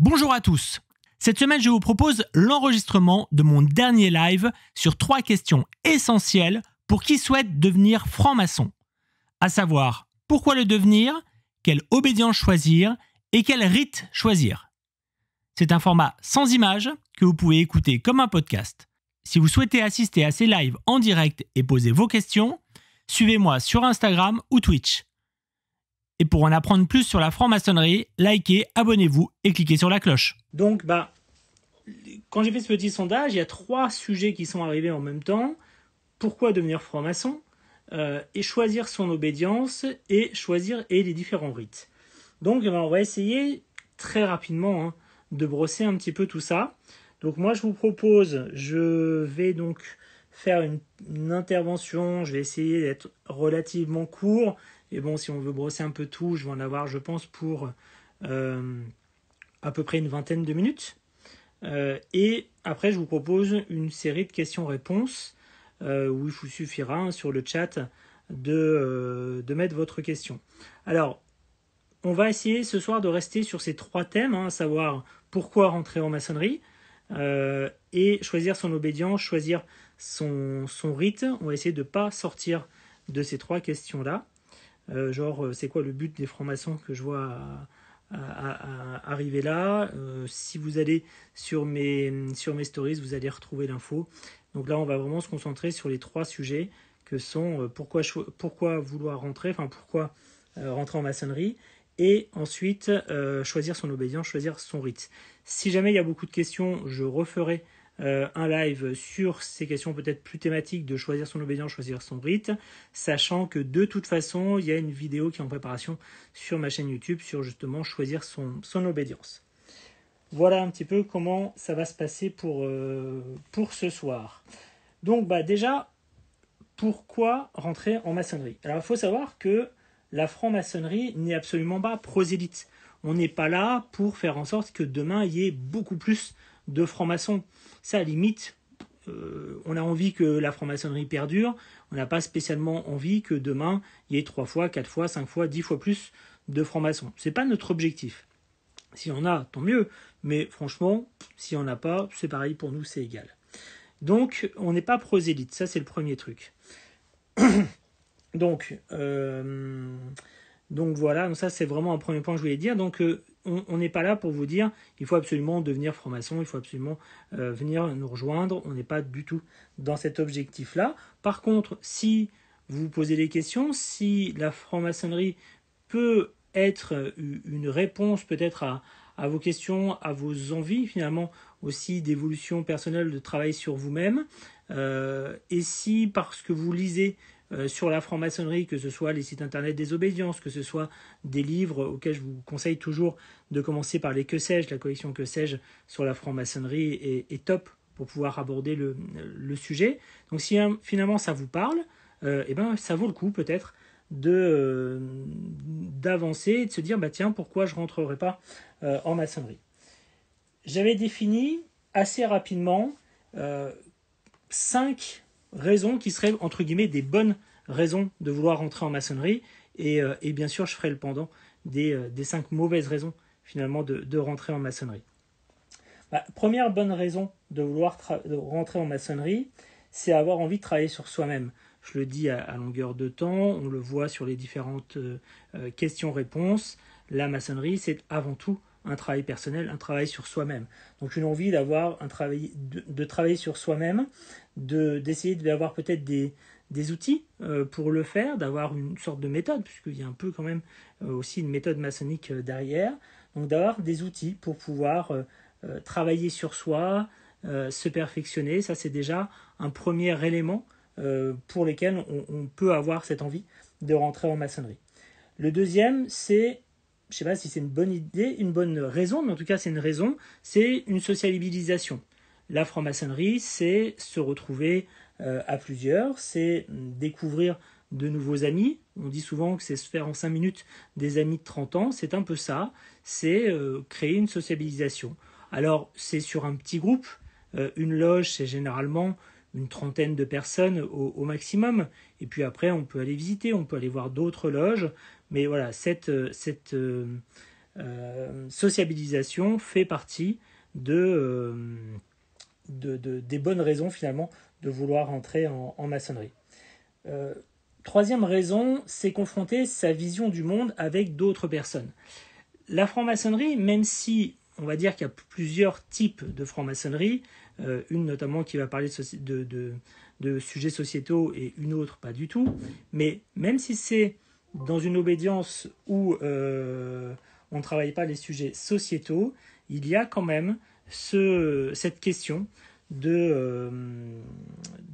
Bonjour à tous. Cette semaine, je vous propose l'enregistrement de mon dernier live sur trois questions essentielles pour qui souhaite devenir franc-maçon. À savoir, pourquoi le devenir, quelle obédience choisir et quel rite choisir. C'est un format sans images que vous pouvez écouter comme un podcast. Si vous souhaitez assister à ces lives en direct et poser vos questions, suivez-moi sur Instagram ou Twitch. Et pour en apprendre plus sur la franc-maçonnerie, likez, abonnez-vous et cliquez sur la cloche. Donc, bah, quand j'ai fait ce petit sondage, il y a trois sujets qui sont arrivés en même temps. Pourquoi devenir franc-maçon euh, Et choisir son obédience et choisir et les différents rites. Donc, eh ben, on va essayer très rapidement hein, de brosser un petit peu tout ça. Donc, moi, je vous propose, je vais donc faire une intervention, je vais essayer d'être relativement court et bon, si on veut brosser un peu tout, je vais en avoir, je pense, pour euh, à peu près une vingtaine de minutes. Euh, et après, je vous propose une série de questions-réponses euh, où il vous suffira hein, sur le chat de, mettre votre question. Alors, on va essayer ce soir de rester sur ces trois thèmes, hein, à savoir pourquoi rentrer en maçonnerie et choisir son obédience, choisir son, son rite. On va essayer de ne pas sortir de ces trois questions-là. Euh, genre euh, c'est quoi le but des francs-maçons que je vois arriver là. Euh, si vous allez sur mes, sur mes stories, vous allez retrouver l'info. Donc là, on va vraiment se concentrer sur les trois sujets que sont pourquoi, vouloir rentrer, enfin pourquoi rentrer en maçonnerie, et ensuite choisir son obédience, choisir son rite. Si jamais il y a beaucoup de questions, je referai euh, un live sur ces questions peut-être plus thématiques de choisir son obédience, choisir son rite, sachant que de toute façon, il y a une vidéo qui est en préparation sur ma chaîne YouTube sur justement choisir son, son obédience. Voilà un petit peu comment ça va se passer pour, euh, pour ce soir. Donc bah déjà, pourquoi rentrer en maçonnerie Alors il faut savoir que la franc-maçonnerie n'est absolument pas prosélyte. On n'est pas là pour faire en sorte que demain il y ait beaucoup plus de francs-maçons ça, limite, euh, on a envie que la franc-maçonnerie perdure, on n'a pas spécialement envie que demain, il y ait 3 fois, 4 fois, 5 fois, 10 fois plus de francs-maçons. Ce n'est pas notre objectif. Si on a, tant mieux, mais franchement, si on n'a pas, c'est pareil pour nous, c'est égal. Donc, on n'est pas prosélyte, ça c'est le premier truc. donc, euh, donc voilà, donc ça c'est vraiment un premier point que je voulais dire. Donc, euh, on n'est pas là pour vous dire il faut absolument devenir franc-maçon, il faut absolument euh, venir nous rejoindre. On n'est pas du tout dans cet objectif-là. Par contre, si vous posez des questions, si la franc-maçonnerie peut être euh, une réponse peut-être à, vos questions, à vos envies finalement aussi d'évolution personnelle, de travail sur vous-même, euh, et si parce que vous lisez euh, sur la franc-maçonnerie, que ce soit les sites internet des obédiences, que ce soit des livres auxquels je vous conseille toujours de commencer par les que sais-je, la collection que sais-je sur la franc-maçonnerie est, top pour pouvoir aborder le, sujet. Donc si hein, finalement ça vous parle, euh, eh ben, ça vaut le coup peut-être de euh, d'avancer et de se dire bah tiens pourquoi je rentrerai pas en maçonnerie j'avais défini assez rapidement cinq raisons qui seraient, entre guillemets, des bonnes raisons de vouloir rentrer en maçonnerie. Et, euh, bien sûr, je ferai le pendant des, euh, cinq mauvaises raisons, finalement, de, rentrer en maçonnerie. Bah, première bonne raison de vouloir rentrer en maçonnerie, c'est avoir envie de travailler sur soi-même. Je le dis à, longueur de temps, on le voit sur les différentes euh, questions-réponses. La maçonnerie, c'est avant tout un travail personnel, un travail sur soi-même. Donc une envie d'avoir un travail, de, travailler sur soi-même, de d'essayer d'avoir peut-être des, outils euh, pour le faire, d'avoir une sorte de méthode, puisqu'il y a un peu quand même euh, aussi une méthode maçonnique euh, derrière. Donc d'avoir des outils pour pouvoir travailler sur soi, se perfectionner, ça c'est déjà un premier élément pour lequel on peut avoir cette envie de rentrer en maçonnerie. Le deuxième, c'est je ne sais pas si c'est une bonne idée, une bonne raison, mais en tout cas c'est une raison, c'est une sociabilisation. La franc-maçonnerie, c'est se retrouver euh, à plusieurs, c'est découvrir de nouveaux amis. On dit souvent que c'est se faire en 5 minutes des amis de 30 ans, c'est un peu ça, c'est euh, créer une sociabilisation. Alors c'est sur un petit groupe, euh, une loge c'est généralement une trentaine de personnes au, maximum, et puis après on peut aller visiter, on peut aller voir d'autres loges, mais voilà, cette, euh, cette euh, euh, sociabilisation fait partie de, des bonnes raisons finalement de vouloir entrer en, maçonnerie. troisième raison, c'est confronter sa vision du monde avec d'autres personnes. La franc-maçonnerie, même si on va dire qu'il y a plusieurs types de franc-maçonnerie, une notamment qui va parler de, sujets sociétaux et une autre pas du tout, mais même si c'est dans une obédience où euh, on ne travaille pas les sujets sociétaux, il y a quand même cette question euh,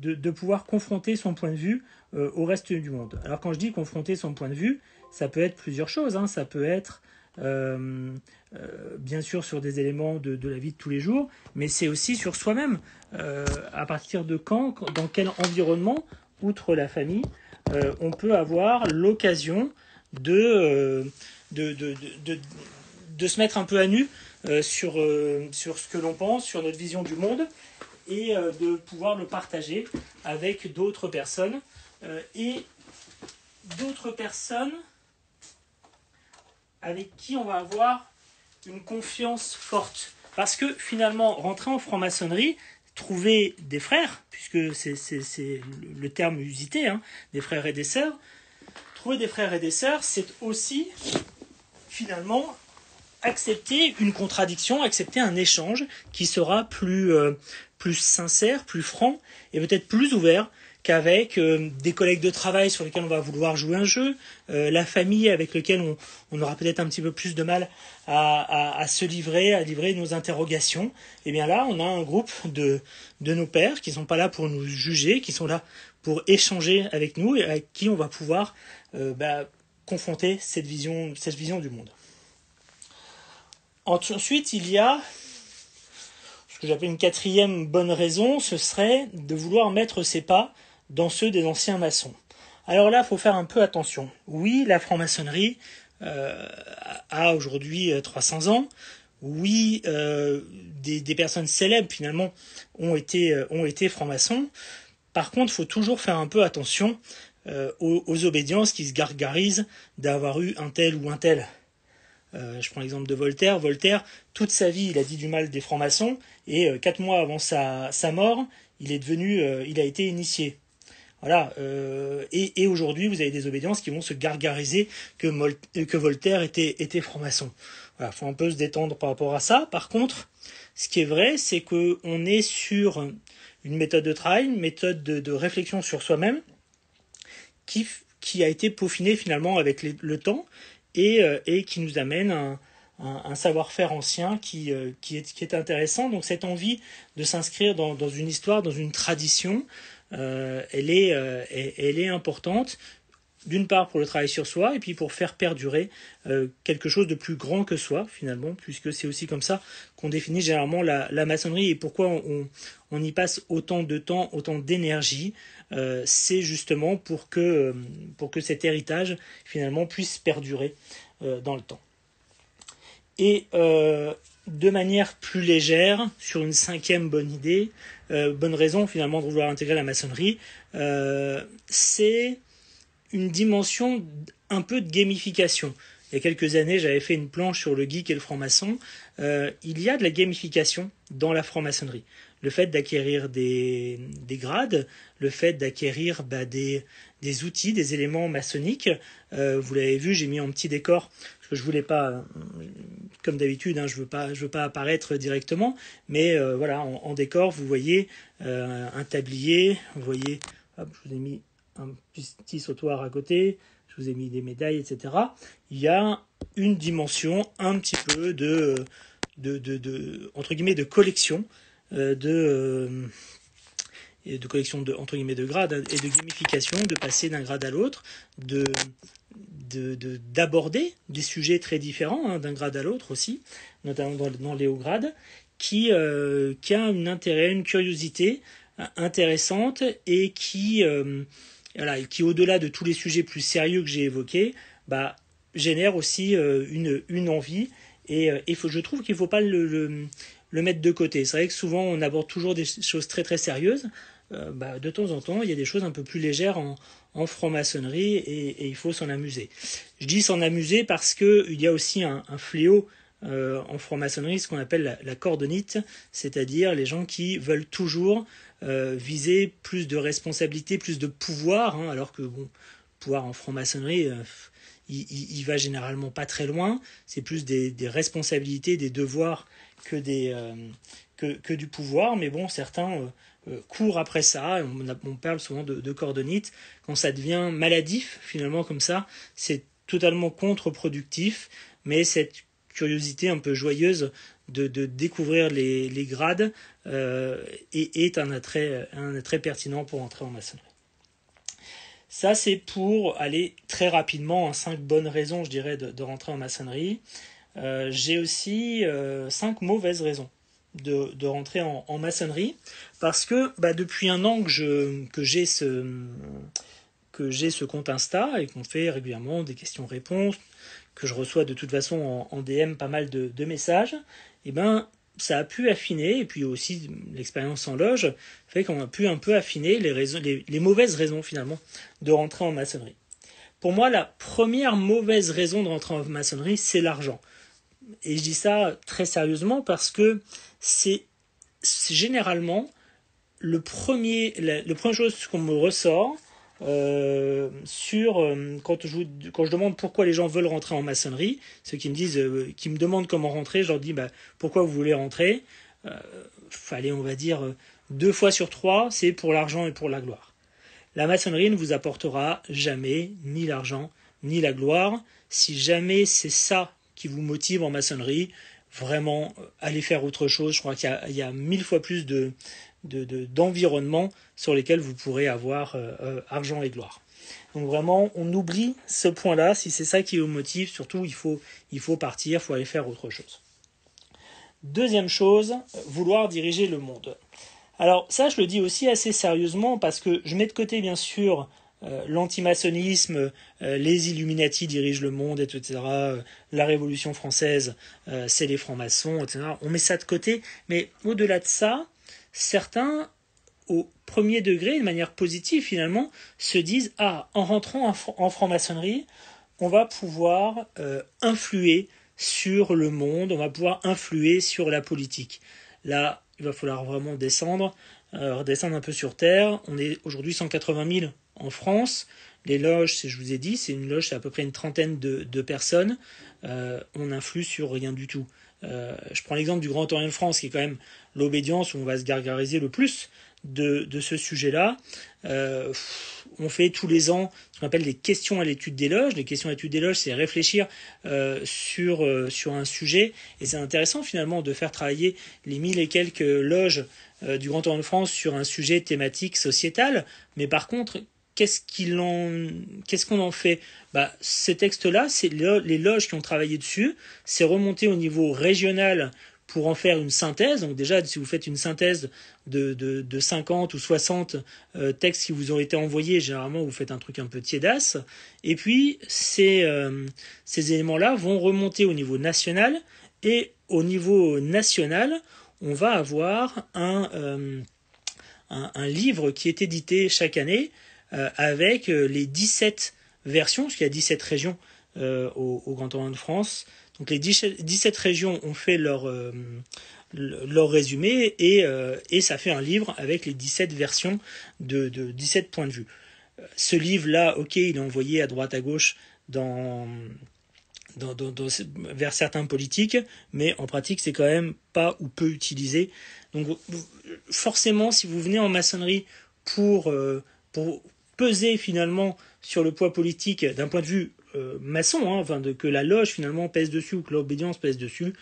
de, pouvoir confronter son point de vue euh, au reste du monde. Alors quand je dis confronter son point de vue, ça peut être plusieurs choses. Hein. Ça peut être bien sûr sur des éléments de, de, la vie de tous les jours, mais c'est aussi sur soi-même. à partir de quand, dans quel environnement, outre la famille, euh, on peut avoir l'occasion euh, de, se mettre un peu à nu euh, sur, sur ce que l'on pense, sur notre vision du monde, et de pouvoir le partager avec d'autres personnes. et d'autres personnes avec qui on va avoir une confiance forte. Parce que finalement, rentrer en franc-maçonnerie, trouver des frères, puisque c'est le terme usité, hein, des frères et des sœurs, trouver des frères et des sœurs, c'est aussi finalement accepter une contradiction, accepter un échange qui sera plus, euh, plus sincère, plus franc et peut-être plus ouvert qu'avec euh, des collègues de travail sur lesquels on va vouloir jouer un jeu, euh, la famille avec laquelle on, aura peut-être un petit peu plus de mal à, se livrer, à livrer nos interrogations. Et eh bien là, on a un groupe de, de nos pères qui ne sont pas là pour nous juger, qui sont là pour échanger avec nous et avec qui on va pouvoir euh, bah, confronter cette vision, cette vision du monde. Ensuite, il y a ce que j'appelle une quatrième bonne raison, ce serait de vouloir mettre ses pas dans ceux des anciens maçons. Alors là, il faut faire un peu attention. Oui, la franc-maçonnerie euh, a aujourd'hui 300 euh, ans. Oui, euh, des, personnes célèbres finalement ont été, ont été francs-maçons. Par contre, il faut toujours faire un peu attention aux, obédiences qui se gargarisent d'avoir eu un tel ou un tel. je prends l'exemple de Voltaire. Voltaire, toute sa vie, il a dit du mal des francs-maçons, et quatre mois avant sa, mort, il est devenu, il a été initié. Voilà. Euh, et, aujourd'hui, vous avez des obédiences qui vont se gargariser que, que Voltaire était, était franc-maçon. Voilà, faut un peu se détendre par rapport à ça. Par contre, ce qui est vrai, c'est que on est sur une méthode de travail, une méthode de, réflexion sur soi-même, qui, qui a été peaufinée finalement avec le temps et, euh, et qui nous amène un, un, un savoir-faire ancien qui, euh, qui, est, qui est intéressant. Donc cette envie de s'inscrire dans, dans une histoire, dans une tradition, euh, elle, est, euh, elle est importante d'une part pour le travail sur soi et puis pour faire perdurer euh, quelque chose de plus grand que soi finalement, puisque c'est aussi comme ça qu'on définit généralement la, maçonnerie et pourquoi on, y passe autant de temps, autant d'énergie, c'est justement pour que, pour que cet héritage finalement puisse perdurer dans le temps. Et de manière plus légère sur une cinquième bonne idée, euh, bonne raison finalement de vouloir intégrer la maçonnerie, euh, c'est une dimension un peu de gamification. Il y a quelques années, j'avais fait une planche sur le geek et le franc-maçon. Euh, il y a de la gamification dans la franc-maçonnerie. Le fait d'acquérir des, des, grades, le fait d'acquérir bah, des, des outils, des éléments maçonniques. vous l'avez vu, j'ai mis en petit décor je voulais pas, comme d'habitude, hein, je veux pas, je veux pas apparaître directement, mais euh, voilà, en, décor, vous voyez euh, un tablier, vous voyez, je vous ai mis un petit sautoir à côté, je vous ai mis des médailles, etc. Il y a une dimension un petit peu de, de, entre guillemets, de collection, euh, de de collection de entre guillemets de grades et de gamification, de passer d'un grade à l'autre, de d'aborder des sujets très différents, hein, d'un grade à l'autre aussi, notamment dans, les hauts grades, qui, euh, a un intérêt, une curiosité euh, intéressante et qui, euh, qui au-delà de tous les sujets plus sérieux que j'ai évoqués, bah, génère aussi une, une envie. Et, il faut, je trouve qu'il ne faut pas le, le, mettre de côté. C'est vrai que souvent on aborde toujours des choses très très sérieuses, euh, bah, de temps en temps, il y a des choses un peu plus légères en, en franc-maçonnerie et, il faut s'en amuser. Je dis s'en amuser parce qu'il y a aussi un, un fléau euh, en franc-maçonnerie, ce qu'on appelle la, cordonite, c'est-à-dire les gens qui veulent toujours euh, viser plus de responsabilités, plus de pouvoir, hein, alors que, bon, pouvoir en franc-maçonnerie, il, il, va généralement pas très loin. C'est plus des, des, responsabilités, des devoirs que, des, que, que, du pouvoir. Mais bon, certains euh, court après ça. On, parle souvent de, de, cordonite. Quand ça devient maladif, finalement, comme ça, c'est totalement contre-productif. Mais cette curiosité un peu joyeuse de, découvrir les, grades euh, est, un, attrait, pertinent pour entrer en maçonnerie. Ça, c'est pour aller très rapidement en cinq bonnes raisons, je dirais, de, rentrer en maçonnerie. Euh, j'ai aussi cinq mauvaises raisons de, rentrer en, maçonnerie parce que bah, depuis un an que je j'ai ce ce compte Insta et qu'on fait régulièrement des questions-réponses, que je reçois de toute façon en, DM pas mal de, messages, et eh ben ça a pu affiner, et puis aussi l'expérience en loge fait qu'on a pu un peu affiner les, les, mauvaises raisons finalement de rentrer en maçonnerie. Pour moi, la première mauvaise raison de rentrer en maçonnerie, c'est l'argent. Et je dis ça très sérieusement parce que c'est généralement le premier, la, première chose qu'on me ressort euh, sur euh, quand, je, quand je demande pourquoi les gens veulent rentrer en maçonnerie, ceux qui me disent, euh, qui me demandent comment rentrer, je leur dis bah, pourquoi vous voulez rentrer. fallait, on va dire, deux fois sur trois, c'est pour l'argent et pour la gloire. La maçonnerie ne vous apportera jamais ni l'argent ni la gloire. Si jamais c'est ça qui vous motive en maçonnerie, vraiment euh, aller faire autre chose. Je crois qu'il y, a mille fois plus d'environnements sur lesquels vous pourrez avoir euh, euh, argent et gloire. Donc vraiment, on oublie ce point-là. Si c'est ça qui vous motive, surtout, il faut, il faut partir, il faut aller faire autre chose. Deuxième chose, vouloir diriger le monde. Alors ça, je le dis aussi assez sérieusement parce que je mets de côté, bien sûr, euh, l'antimaçonnisme, euh, les Illuminati dirigent le monde, etc. Euh, la Révolution française, c'est les francs-maçons, etc. On met ça de côté, mais au-delà de ça, certains, au premier degré, de manière positive finalement, se disent Ah, en rentrant en, franc-maçonnerie, on va pouvoir influer sur le monde, on va pouvoir influer sur la politique. Là, il va falloir vraiment descendre, redescendre un peu sur Terre. On est aujourd'hui 180 000 en France. Les loges, je vous ai dit, c'est une loge, c'est à peu près une trentaine de, personnes. Euh, on influe sur rien du tout. Euh, je prends l'exemple du Grand Orient de France, qui est quand même l'obédience où on va se gargariser le plus de, ce sujet-là. Euh, on fait tous les ans ce qu'on appelle les questions à l'étude des loges. Les questions à l'étude des loges, c'est réfléchir sur, sur un sujet. Et c'est intéressant finalement de faire travailler les mille et quelques loges du Grand Orient de France sur un sujet thématique sociétal. Mais par contre, qu'est-ce qu'est-ce qu'on en fait Bah, ces textes-là, c'est les loges qui ont travaillé dessus. C'est remonté au niveau régional pour en faire une synthèse. Donc déjà, si vous faites une synthèse de, de, de 50 ou 60 euh, textes qui vous ont été envoyés, généralement, vous faites un truc un peu tiédasse. Et puis, ces, euh, éléments-là vont remonter au niveau national. Et au niveau national, on va avoir un, euh, un livre qui est édité chaque année euh, avec euh, les 17 versions, parce qu'il y a 17 régions euh, au, Grand Orient de France. Donc les 17 régions ont fait leur, leur résumé et, et ça fait un livre avec les 17 versions de, 17 points de vue. Ce livre-là, ok, il est envoyé à droite à gauche dans, vers certains politiques, mais en pratique, c'est quand même pas ou peu utilisé. Donc, forcément, si vous venez en maçonnerie pour, pour, peser finalement sur le poids politique d'un point de vue euh, maçon, hein, enfin de, que la loge finalement pèse dessus ou que l'obédience pèse dessus,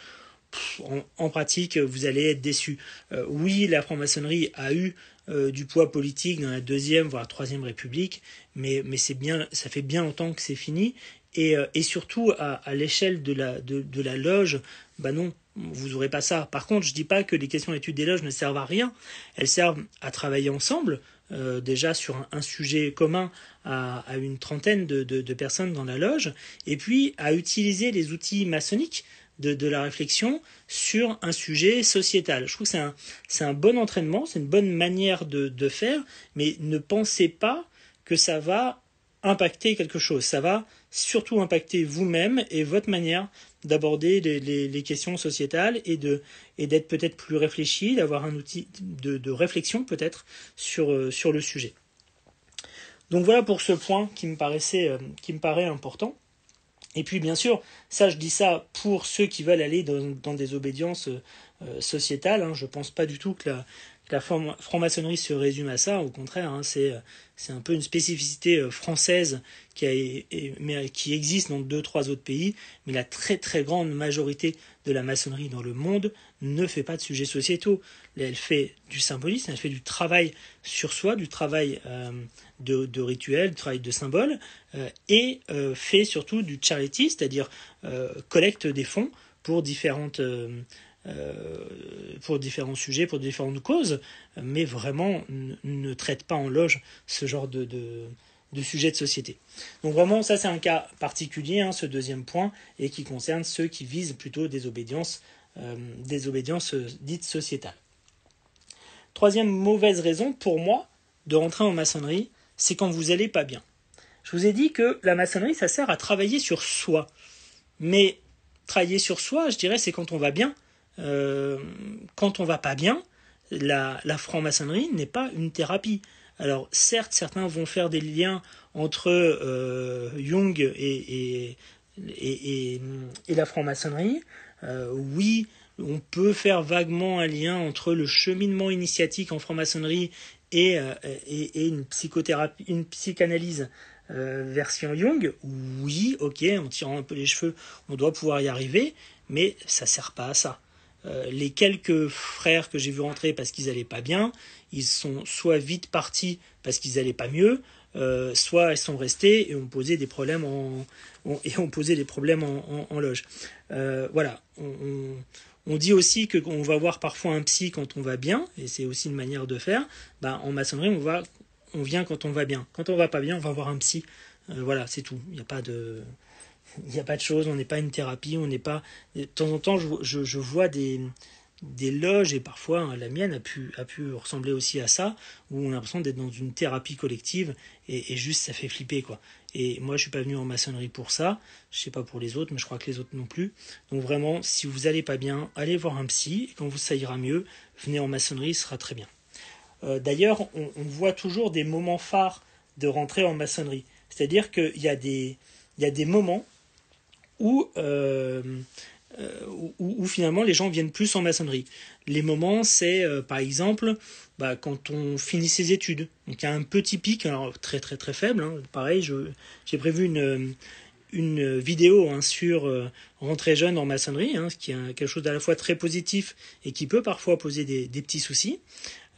en, pratique, vous allez être déçu. Euh, oui, la franc-maçonnerie a eu euh, du poids politique dans la deuxième, voire troisième République, mais, mais c'est bien, ça fait bien longtemps que c'est fini. Et, et, surtout, à, l'échelle de la, de, de la loge, bah non, vous n'aurez pas ça. Par contre, je ne dis pas que les questions d'études des loges ne servent à rien. Elles servent à travailler ensemble, euh, déjà sur un, sujet commun à, une trentaine de, personnes dans la loge, et puis à utiliser les outils maçonniques de, la réflexion sur un sujet sociétal. Je trouve que c'est un, bon entraînement, c'est une bonne manière de faire, mais ne pensez pas que ça va impacter quelque chose, ça va surtout impacter vous-même et votre manière d'aborder les, questions sociétales et et d'être peut-être plus réfléchi, d'avoir un outil de, réflexion peut-être sur, euh, sur le sujet. Donc voilà pour ce point qui me paraissait euh, qui me paraît important. Et puis bien sûr, ça je dis ça pour ceux qui veulent aller dans, dans des obédiences euh, sociétales. Hein. je ne pense pas du tout que la, la franc-maçonnerie se résume à ça, au contraire, hein, euh, c'est, un peu une spécificité euh, française qui, euh, qui existe dans deux, trois autres pays, mais la très très grande majorité de la maçonnerie dans le monde ne fait pas de sujets sociétaux. Elle fait du symbolisme, elle fait du travail sur soi, du travail de, rituel, du travail de symbole, et fait surtout du charity, c'est-à-dire collecte des fonds pour différentes euh, pour différents sujets, pour différentes causes, mais vraiment ne traite pas en loge ce genre de, de, sujet de société. Donc vraiment, ça c'est un cas particulier, hein, ce deuxième point, et qui concerne ceux qui visent plutôt des obédiences, euh, des obédiences euh, dites sociétales. Troisième mauvaise raison pour moi de rentrer en maçonnerie, c'est quand vous allez pas bien. Je vous ai dit que la maçonnerie, ça sert à travailler sur soi. Mais travailler sur soi, je dirais, c'est quand on va bien, euh, quand on va pas bien, la, franc-maçonnerie n'est pas une thérapie. Alors certes, certains vont faire des liens entre euh, Jung et, et, la franc-maçonnerie. Euh, oui, on peut faire vaguement un lien entre le cheminement initiatique en franc-maçonnerie et, une psychothérapie, une psychanalyse version Jung, oui, ok, en tirant un peu les cheveux, on doit pouvoir y arriver, mais ça sert pas à ça. Euh, les quelques frères que j'ai vu rentrer parce qu'ils n'allaient pas bien, ils sont soit vite partis parce qu'ils n'allaient pas mieux, euh, soit ils sont restés et ont posé des problèmes en, loge. voilà. On, dit aussi qu'on va voir parfois un psy quand on va bien, et c'est aussi une manière de faire. Bah, en maçonnerie, on va, on vient quand on va bien. Quand on va pas bien, on va voir un psy. Euh, voilà, c'est tout. Il n'y a pas de il n'y a pas de chose, on n'est pas une thérapie, on n'est pas. De temps en temps, je, je, vois des, des loges, et parfois hein, la mienne a pu, a pu ressembler aussi à ça, où on a l'impression d'être dans une thérapie collective, et, juste ça fait flipper, quoi. Et moi, je suis pas venu en maçonnerie pour ça, je sais pas pour les autres, mais je crois que les autres non plus. Donc vraiment, si vous n'allez pas bien, allez voir un psy, et quand vous ça ira mieux, venez en maçonnerie, ce sera très bien. Euh, d'ailleurs, on, voit toujours des moments phares de rentrer en maçonnerie. C'est-à-dire qu'il y, a des, y a des moments euh, euh, où, finalement les gens viennent plus en maçonnerie. Les moments, c'est euh, par exemple bah, quand on finit ses études. Donc il y a un petit pic, alors très très très faible. Hein. Pareil, j'ai prévu une, une vidéo hein, sur rentrer jeune en maçonnerie, hein, ce qui est quelque chose d'à la fois très positif et qui peut parfois poser des, petits soucis.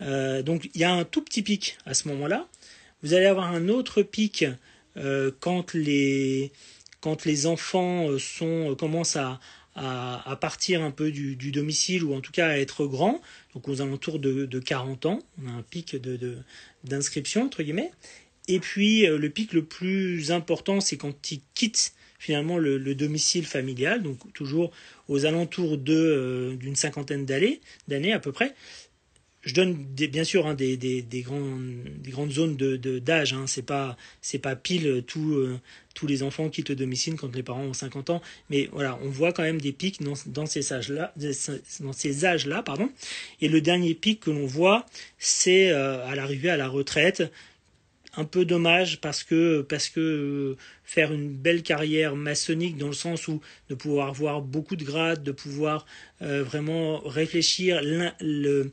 donc il y a un tout petit pic à ce moment-là. Vous allez avoir un autre pic quand les, quand les enfants euh, sont, euh, commencent à, partir un peu du, domicile ou en tout cas à être grands, donc aux alentours de, de 40 ans, on a un pic d'inscription, de, entre guillemets. Et puis euh, le pic le plus important, c'est quand ils quittent finalement le, domicile familial, donc toujours aux alentours d'une cinquantaine d'années à peu près je donne bien sûr hein, des, grandes zones d'âge. De, d'âge. Hein. C'est pas pile euh, euh, tous les enfants qui te domicilent quand les parents ont 50 ans, mais voilà, on voit quand même des pics dans, dans ces âges là, dans ces âges là, Et le dernier pic que l'on voit, c'est euh, à l'arrivée à la retraite. Un peu dommage parce que parce que faire une belle carrière maçonnique dans le sens où de pouvoir voir beaucoup de grades, de pouvoir vraiment réfléchir le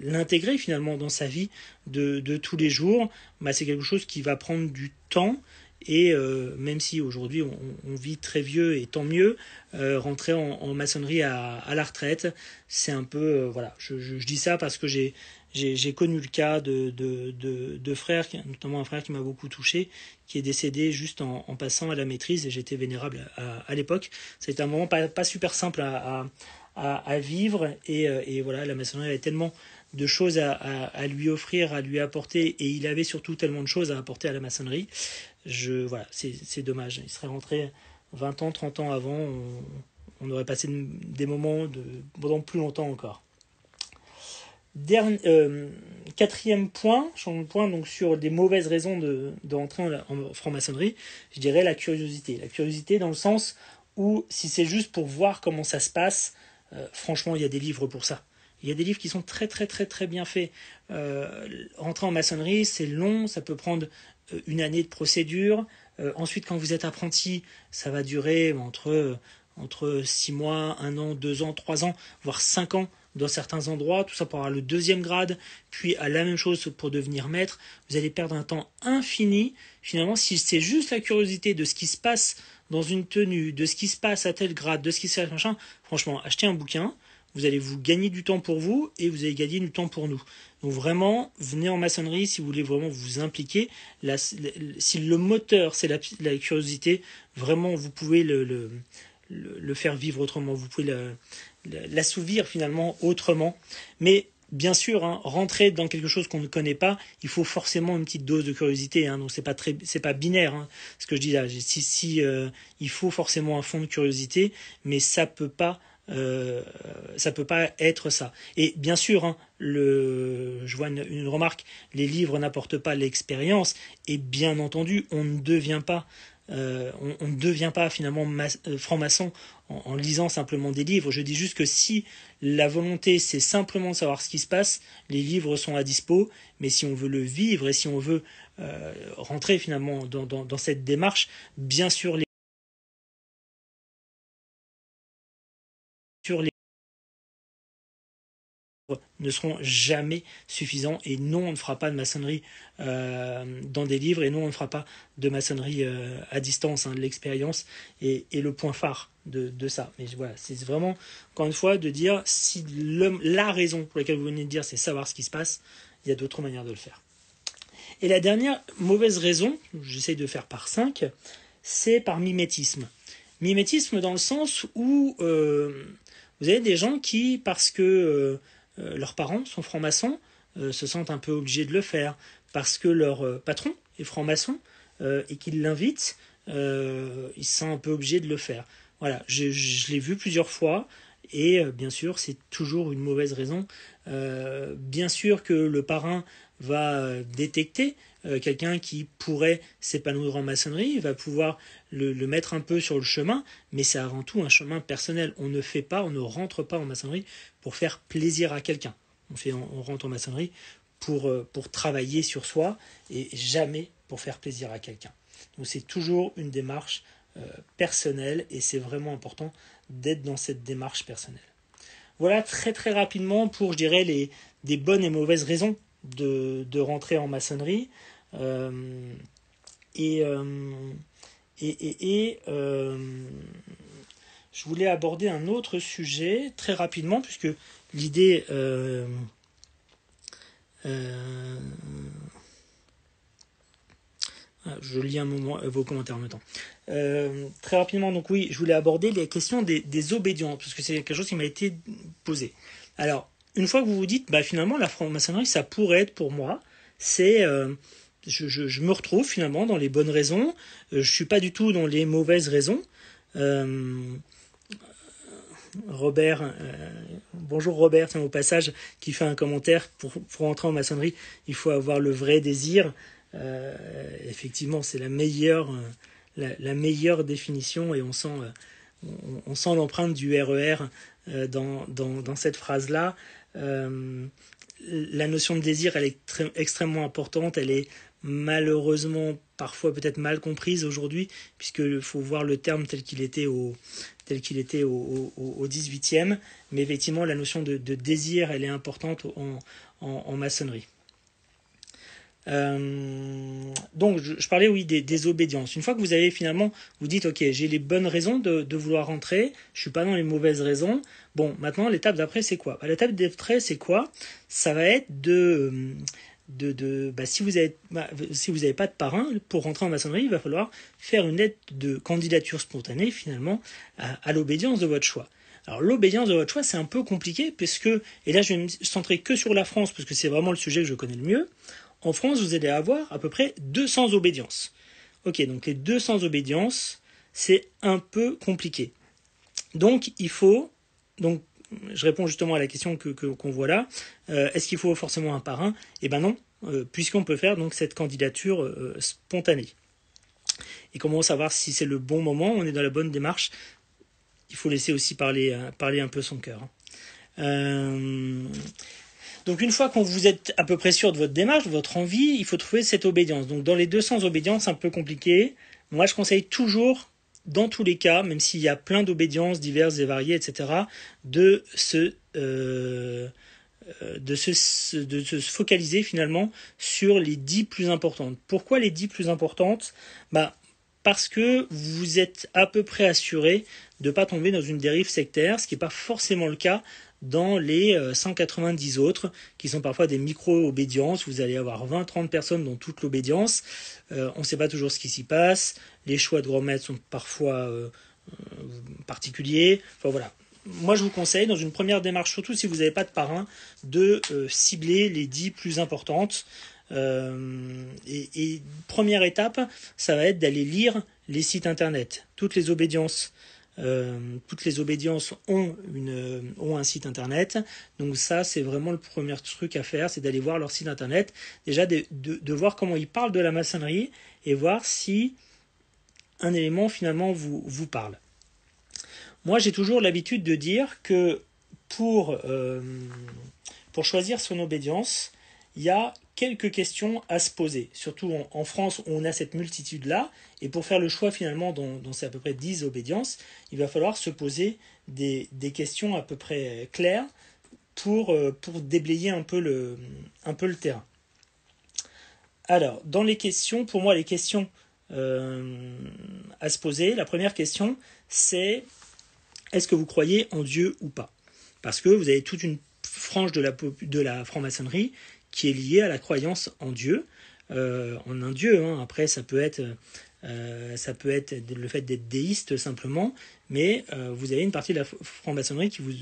l'intégrer finalement dans sa vie de, tous les jours, bah, c'est quelque chose qui va prendre du temps. Et euh, même si aujourd'hui on, vit très vieux et tant mieux, euh, rentrer en, maçonnerie à, la retraite, c'est un peu euh, voilà. Je, dis ça parce que j'ai j'ai connu le cas de de, de, frères, notamment un frère qui m'a beaucoup touché, qui est décédé juste en, passant à la maîtrise et j'étais vénérable à, l'époque. C'était un moment pas, super simple à à, vivre. Euh, et, voilà, la maçonnerie avait tellement de choses à, lui offrir, à lui apporter, et il avait surtout tellement de choses à apporter à la maçonnerie. Je, voilà, c'est dommage. Il serait rentré 20 ans, 30 ans avant, on, aurait passé des moments pendant plus longtemps encore. Euh, quatrième point, changement de point donc sur des mauvaises raisons d'entrer en, en franc-maçonnerie, je dirais la curiosité. La curiosité dans le sens où si c'est juste pour voir comment ça se passe, euh, franchement, il y a des livres pour ça. Il y a des livres qui sont très très très très bien faits. rentrer euh, en maçonnerie, c'est long, ça peut prendre euh, une année de procédure. ensuite, quand vous êtes apprenti, ça va durer entre entre six mois, un an, deux ans, trois ans, voire cinq ans dans certains endroits. Tout ça pour avoir le deuxième grade, puis à la même chose pour devenir maître. Vous allez perdre un temps infini. Finalement, si c'est juste la curiosité de ce qui se passe dans une tenue, de ce qui se passe à tel grade, de ce qui se passe machin, franchement, achetez un bouquin, vous allez vous gagner du temps pour vous et vous allez gagner du temps pour nous. Donc vraiment, venez en maçonnerie si vous voulez vraiment vous impliquer. si le moteur, c'est la, curiosité, vraiment, vous pouvez le faire vivre autrement, vous pouvez l'assouvir finalement autrement. Mais bien sûr, hein, rentrer dans quelque chose qu'on ne connaît pas, il faut forcément une petite dose de curiosité. Hein, donc c'est pas pas binaire. Hein, ce que je dis là, si, si euh, il faut forcément un fond de curiosité, mais ça peut euh, peut pas être ça. Et bien sûr, hein, le, je vois une remarque, les livres n'apportent pas l'expérience, et bien entendu, on ne devient pas euh, on, ne devient pas finalement euh, franc-maçon en, lisant simplement des livres. Je dis juste que si la volonté c'est simplement de savoir ce qui se passe, les livres sont à dispo, mais si on veut le vivre et si on veut euh, rentrer finalement dans, dans cette démarche, bien sûr les ne seront jamais suffisants et non on ne fera pas de maçonnerie euh, dans des livres et non on ne fera pas de maçonnerie euh, à distance hein, de l'expérience est, le point phare de, ça mais voilà c'est vraiment encore une fois de dire si la raison pour laquelle vous venez de dire c'est savoir ce qui se passe il y a d'autres manières de le faire et la dernière mauvaise raison j'essaie de faire par cinq c'est par mimétisme mimétisme dans le sens où euh, vous avez des gens qui parce que euh, leurs parents sont francs-maçons, euh, se sentent un peu obligés de le faire parce que leur euh, patron est franc-maçon et qu'il l'invite, ils se sentent un peu obligés de le faire. Voilà, je l'ai vu plusieurs fois et bien sûr c'est toujours une mauvaise raison. bien sûr que le parrain va détecter euh, quelqu'un qui pourrait s'épanouir en maçonnerie, va pouvoir le, mettre un peu sur le chemin, mais c'est avant tout un chemin personnel. On ne fait pas, on ne rentre pas en maçonnerie pour faire plaisir à quelqu'un. On, rentre en maçonnerie euh, pour, travailler sur soi et jamais pour faire plaisir à quelqu'un. Donc c'est toujours une démarche euh, personnelle et c'est vraiment important d'être dans cette démarche personnelle. Voilà très très rapidement pour, je dirais, les, des bonnes et mauvaises raisons de, rentrer en maçonnerie. Euh, euh, et, et, euh, je voulais aborder un autre sujet très rapidement, puisque l'idée... Ah, je lis un moment vos commentaires en même temps. très rapidement, donc oui, je voulais aborder les questions des, des obédiences, parce que c'est quelque chose qui m'a été posé. Alors, une fois que vous vous dites, bah, finalement, la franc-maçonnerie, ça pourrait être pour moi, c'est. Euh, je, me retrouve finalement dans les bonnes raisons, euh, je ne suis pas du tout dans les mauvaises raisons. Euh, Robert, bonjour Robert, au passage, qui fait un commentaire pour, entrer en maçonnerie, il faut avoir le vrai désir. effectivement, c'est la meilleure, la, meilleure définition et on sent, sent l'empreinte du RER e dans, dans, cette phrase-là. Euh, la notion de désir, elle est extrêmement importante, elle est malheureusement parfois peut-être mal comprise aujourd'hui, puisqu'il faut voir le terme tel qu'il était au tel qu'il était au, au, 18e, mais effectivement la notion de, désir, elle est importante en maçonnerie. Euh, donc, je, parlais, oui, des, des, obédiences. Une fois que vous avez finalement, vous dites, OK, j'ai les bonnes raisons de, de, vouloir rentrer, je suis pas dans les mauvaises raisons. Bon, maintenant, l'étape d'après, c'est quoi bah, L'étape d'après, c'est quoi Ça va être de... Euh, de, de bah, si vous n'avez bah, pas de parrain, pour rentrer en maçonnerie, il va falloir faire une lettre de candidature spontanée, finalement, à, à l'obédience de votre choix. Alors l'obédience de votre choix, c'est un peu compliqué, puisque, et là je vais me centrer que sur la France, parce que c'est vraiment le sujet que je connais le mieux, en France, vous allez avoir à peu près 200 obédiences. Ok, donc les 200 obédiences, c'est un peu compliqué. Donc il faut, donc je réponds justement à la question qu'on voit là, euh, est-ce qu'il faut forcément un parrain Eh bien non, euh, puisqu'on peut faire donc cette candidature euh, spontanée. Et comment savoir si c'est le bon moment On est dans la bonne démarche. Il faut laisser aussi parler parler un peu son cœur. Hein. Donc une fois qu'on vous êtes à peu près sûr de votre démarche, de votre envie, il faut trouver cette obédience. Donc dans les 200 obédiences, un peu compliqué, moi je conseille toujours, dans tous les cas, même s'il y a plein d'obédiences diverses et variées, etc., euh, de se... focaliser finalement sur les 10 plus importantes. Pourquoi les 10 plus importantes bah, Parce que vous êtes à peu près assuré de ne pas tomber dans une dérive sectaire, ce qui n'est pas forcément le cas dans les 190 euh, autres, qui sont parfois des micro-obédiences. Vous allez avoir 20-30 personnes dans toute l'obédience. Euh, on ne sait pas toujours ce qui s'y passe. Les choix de grand maître sont parfois euh, particuliers. voilà. Moi, je vous conseille, dans une première démarche, surtout si vous n'avez pas de parrain, de cibler les 10 plus importantes. et, et, première étape, ça va être d'aller lire les sites internet, toutes les obédiences. Euh, toutes les obédiences ont, une, euh, ont un site internet. Donc ça, c'est vraiment le premier truc à faire, c'est d'aller voir leur site internet. Déjà, de, voir comment ils parlent de la maçonnerie et voir si un élément finalement vous, vous parle. Moi, j'ai toujours l'habitude de dire que pour, euh, pour choisir son obédience, il y a quelques questions à se poser. Surtout en, France, on a cette multitude-là. Et pour faire le choix finalement dont, ces c'est à peu près 10 obédiences, il va falloir se poser des, questions à peu près claires pour, euh, pour déblayer un peu, le, un peu le terrain. Alors, dans les questions, pour moi, les questions euh, à se poser, la première question, c'est est-ce que vous croyez en Dieu ou pas Parce que vous avez toute une frange de la, de la franc-maçonnerie qui est lié à la croyance en Dieu, euh, en un Dieu. Hein. Après, ça peut être, euh, ça peut être le fait d'être déiste simplement, mais euh, vous avez une partie de la franc-maçonnerie qui vous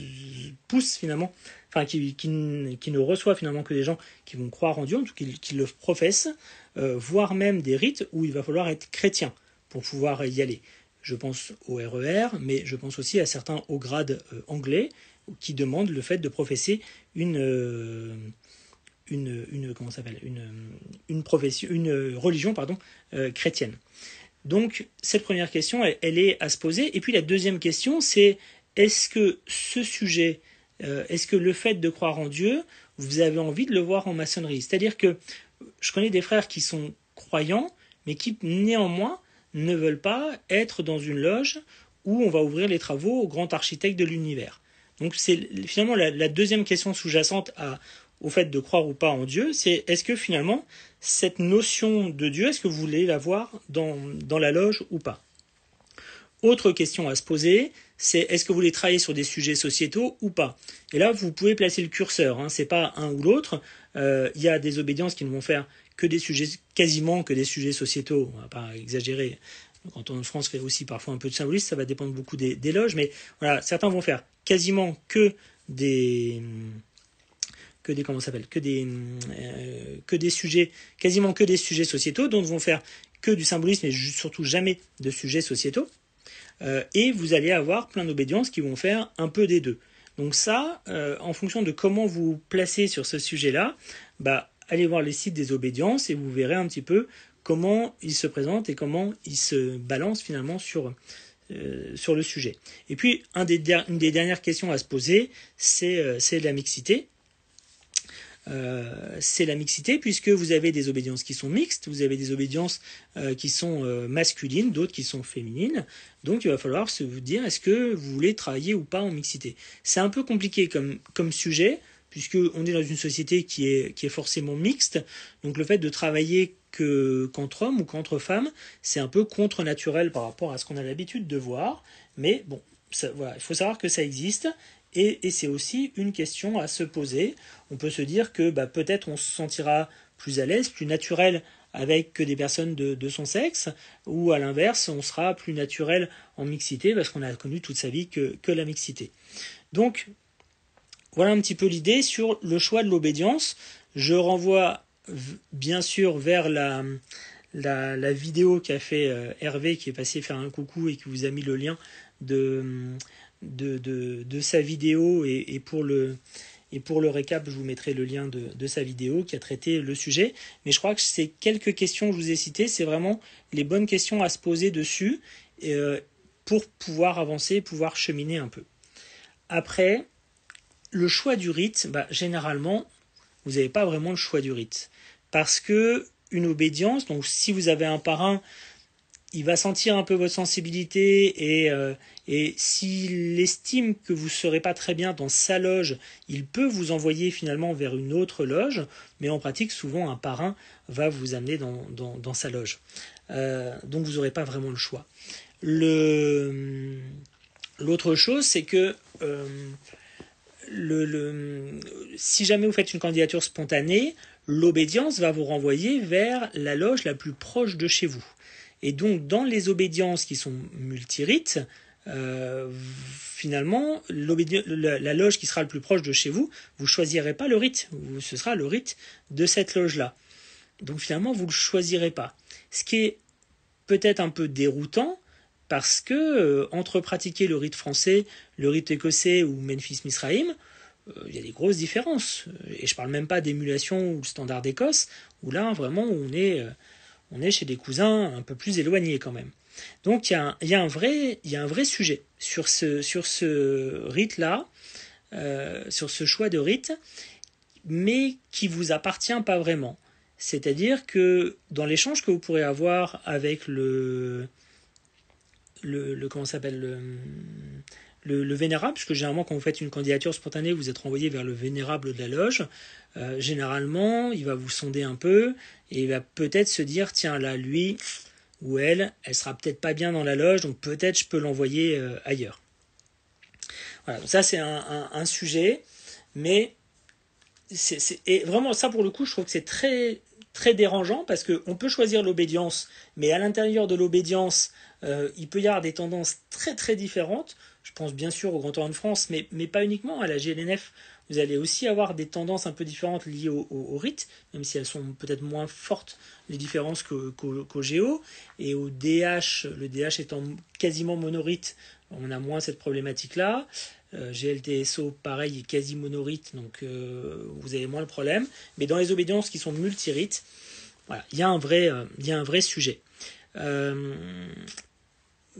pousse finalement, enfin qui, qui, ne reçoit finalement que des gens qui vont croire en Dieu, en tout cas qui, le professent, voire même des rites où il va falloir être chrétien pour pouvoir y aller. Je pense au RER, e mais je pense aussi à certains hauts grades anglais qui demandent le fait de professer une une, une comment s'appelle une, une, profession, une religion pardon, euh, chrétienne. Donc cette première question, elle, est à se poser. Et puis la deuxième question, c'est est-ce que ce sujet, euh, est-ce que le fait de croire en Dieu, vous avez envie de le voir en maçonnerie C'est-à-dire que je connais des frères qui sont croyants, mais qui néanmoins ne veulent pas être dans une loge où on va ouvrir les travaux au grand architecte de l'univers. Donc c'est finalement la, deuxième question sous-jacente à au fait de croire ou pas en Dieu, c'est est-ce que finalement cette notion de Dieu, est-ce que vous voulez la voir dans, dans la loge ou pas Autre question à se poser, c'est est-ce que vous voulez travailler sur des sujets sociétaux ou pas Et là, vous pouvez placer le curseur, hein, c'est pas un ou l'autre. Euh, il y a des obédiences qui ne vont faire que des sujets, quasiment que des sujets sociétaux, on va pas exagérer. Quand on en France fait aussi parfois un peu de symbolisme, ça va dépendre beaucoup des, des loges, mais voilà, certains vont faire quasiment que des, que des comment s'appelle que des euh, que des sujets quasiment que des sujets sociétaux ne vont faire que du symbolisme et surtout jamais de sujets sociétaux euh, et vous allez avoir plein d'obédiences qui vont faire un peu des deux donc ça euh, en fonction de comment vous placez sur ce sujet là bah allez voir les sites des obédiences et vous verrez un petit peu comment ils se présentent et comment ils se balancent finalement sur sur le sujet. Et puis, une des dernières questions à se poser, c'est la mixité. Euh, c'est la mixité, puisque vous avez des obédiences qui sont mixtes, vous avez des obédiences euh, qui sont euh, masculines, d'autres qui sont féminines. Donc il va falloir se vous dire est-ce que vous voulez travailler ou pas en mixité. C'est un peu compliqué comme, comme sujet, puisqu'on est dans une société qui est, qui est forcément mixte. Donc le fait de travailler que qu'entre hommes ou qu'entre femmes, c'est un peu contre-naturel par rapport à ce qu'on a l'habitude de voir. Mais bon, il faut savoir que ça existe et, c'est aussi une question à se poser. On peut se dire que bah, peut-être on se sentira plus à l'aise, plus naturel avec que des personnes de, son sexe, ou à l'inverse, on sera plus naturel en mixité parce qu'on a connu toute sa vie que, la mixité. Donc, voilà un petit peu l'idée sur le choix de l'obédience. Je renvoie bien sûr vers la, la, vidéo qu'a fait euh, Hervé, qui est passé faire un coucou et qui vous a mis le lien de, de, de, sa vidéo et, pour le, et pour le récap, je vous mettrai le lien de, de, sa vidéo qui a traité le sujet. Mais je crois que ces quelques questions que je vous ai citées, c'est vraiment les bonnes questions à se poser dessus euh, pour pouvoir avancer, pouvoir cheminer un peu. Après, le choix du rite, bah, généralement, vous n'avez pas vraiment le choix du rite. Parce que une obédience, donc si vous avez un parrain, il va sentir un peu votre sensibilité et, euh, s'il estime que vous ne serez pas très bien dans sa loge, il peut vous envoyer finalement vers une autre loge, mais en pratique souvent un parrain va vous amener dans, sa loge. Euh, donc vous n'aurez pas vraiment le choix. l'autre chose, c'est que euh, le, si jamais vous faites une candidature spontanée, l'obédience va vous renvoyer vers la loge la plus proche de chez vous. Et donc, dans les obédiences qui sont multirites, euh, finalement, la, loge qui sera le plus proche de chez vous, vous choisirez pas le rite, ce sera le rite de cette loge-là. Donc finalement, vous ne le choisirez pas. Ce qui est peut-être un peu déroutant, parce que euh, entre pratiquer le rite français, le rite écossais ou Memphis Misraïm, euh, il y a des grosses différences. Et je parle même pas d'émulation ou le standard d'Écosse, où là, vraiment, on est on est chez des cousins un peu plus éloignés quand même. Donc il y, a, un, vrai, il y a un vrai sujet sur ce, sur ce rite-là, euh, sur ce choix de rite, mais qui vous appartient pas vraiment. C'est-à-dire que dans l'échange que vous pourrez avoir avec le, le, le comment s'appelle le, vénérable, puisque généralement quand vous faites une candidature spontanée, vous êtes envoyé vers le vénérable de la loge. Euh, généralement, il va vous sonder un peu et il va peut-être se dire tiens là, lui ou elle, elle sera peut-être pas bien dans la loge, donc peut-être je peux l'envoyer euh, ailleurs. Voilà, ça c'est un, sujet, mais c'est, vraiment ça pour le coup, je trouve que c'est très très dérangeant parce qu'on peut choisir l'obédience, mais à l'intérieur de l'obédience, euh, il peut y avoir des tendances très très différentes. Je pense bien sûr au Grand Tour de France, mais, pas uniquement à la GLNF. Vous allez aussi avoir des tendances un peu différentes liées au, au, rite, même si elles sont peut-être moins fortes, les différences qu'au GEO. géo. Et au DH, le DH étant quasiment monorite, on a moins cette problématique-là. Euh, GLTSO, pareil, est quasi monorite, donc euh, vous avez moins le problème. Mais dans les obédiences qui sont multirites, voilà, il y, un vrai, euh, il y a un vrai sujet.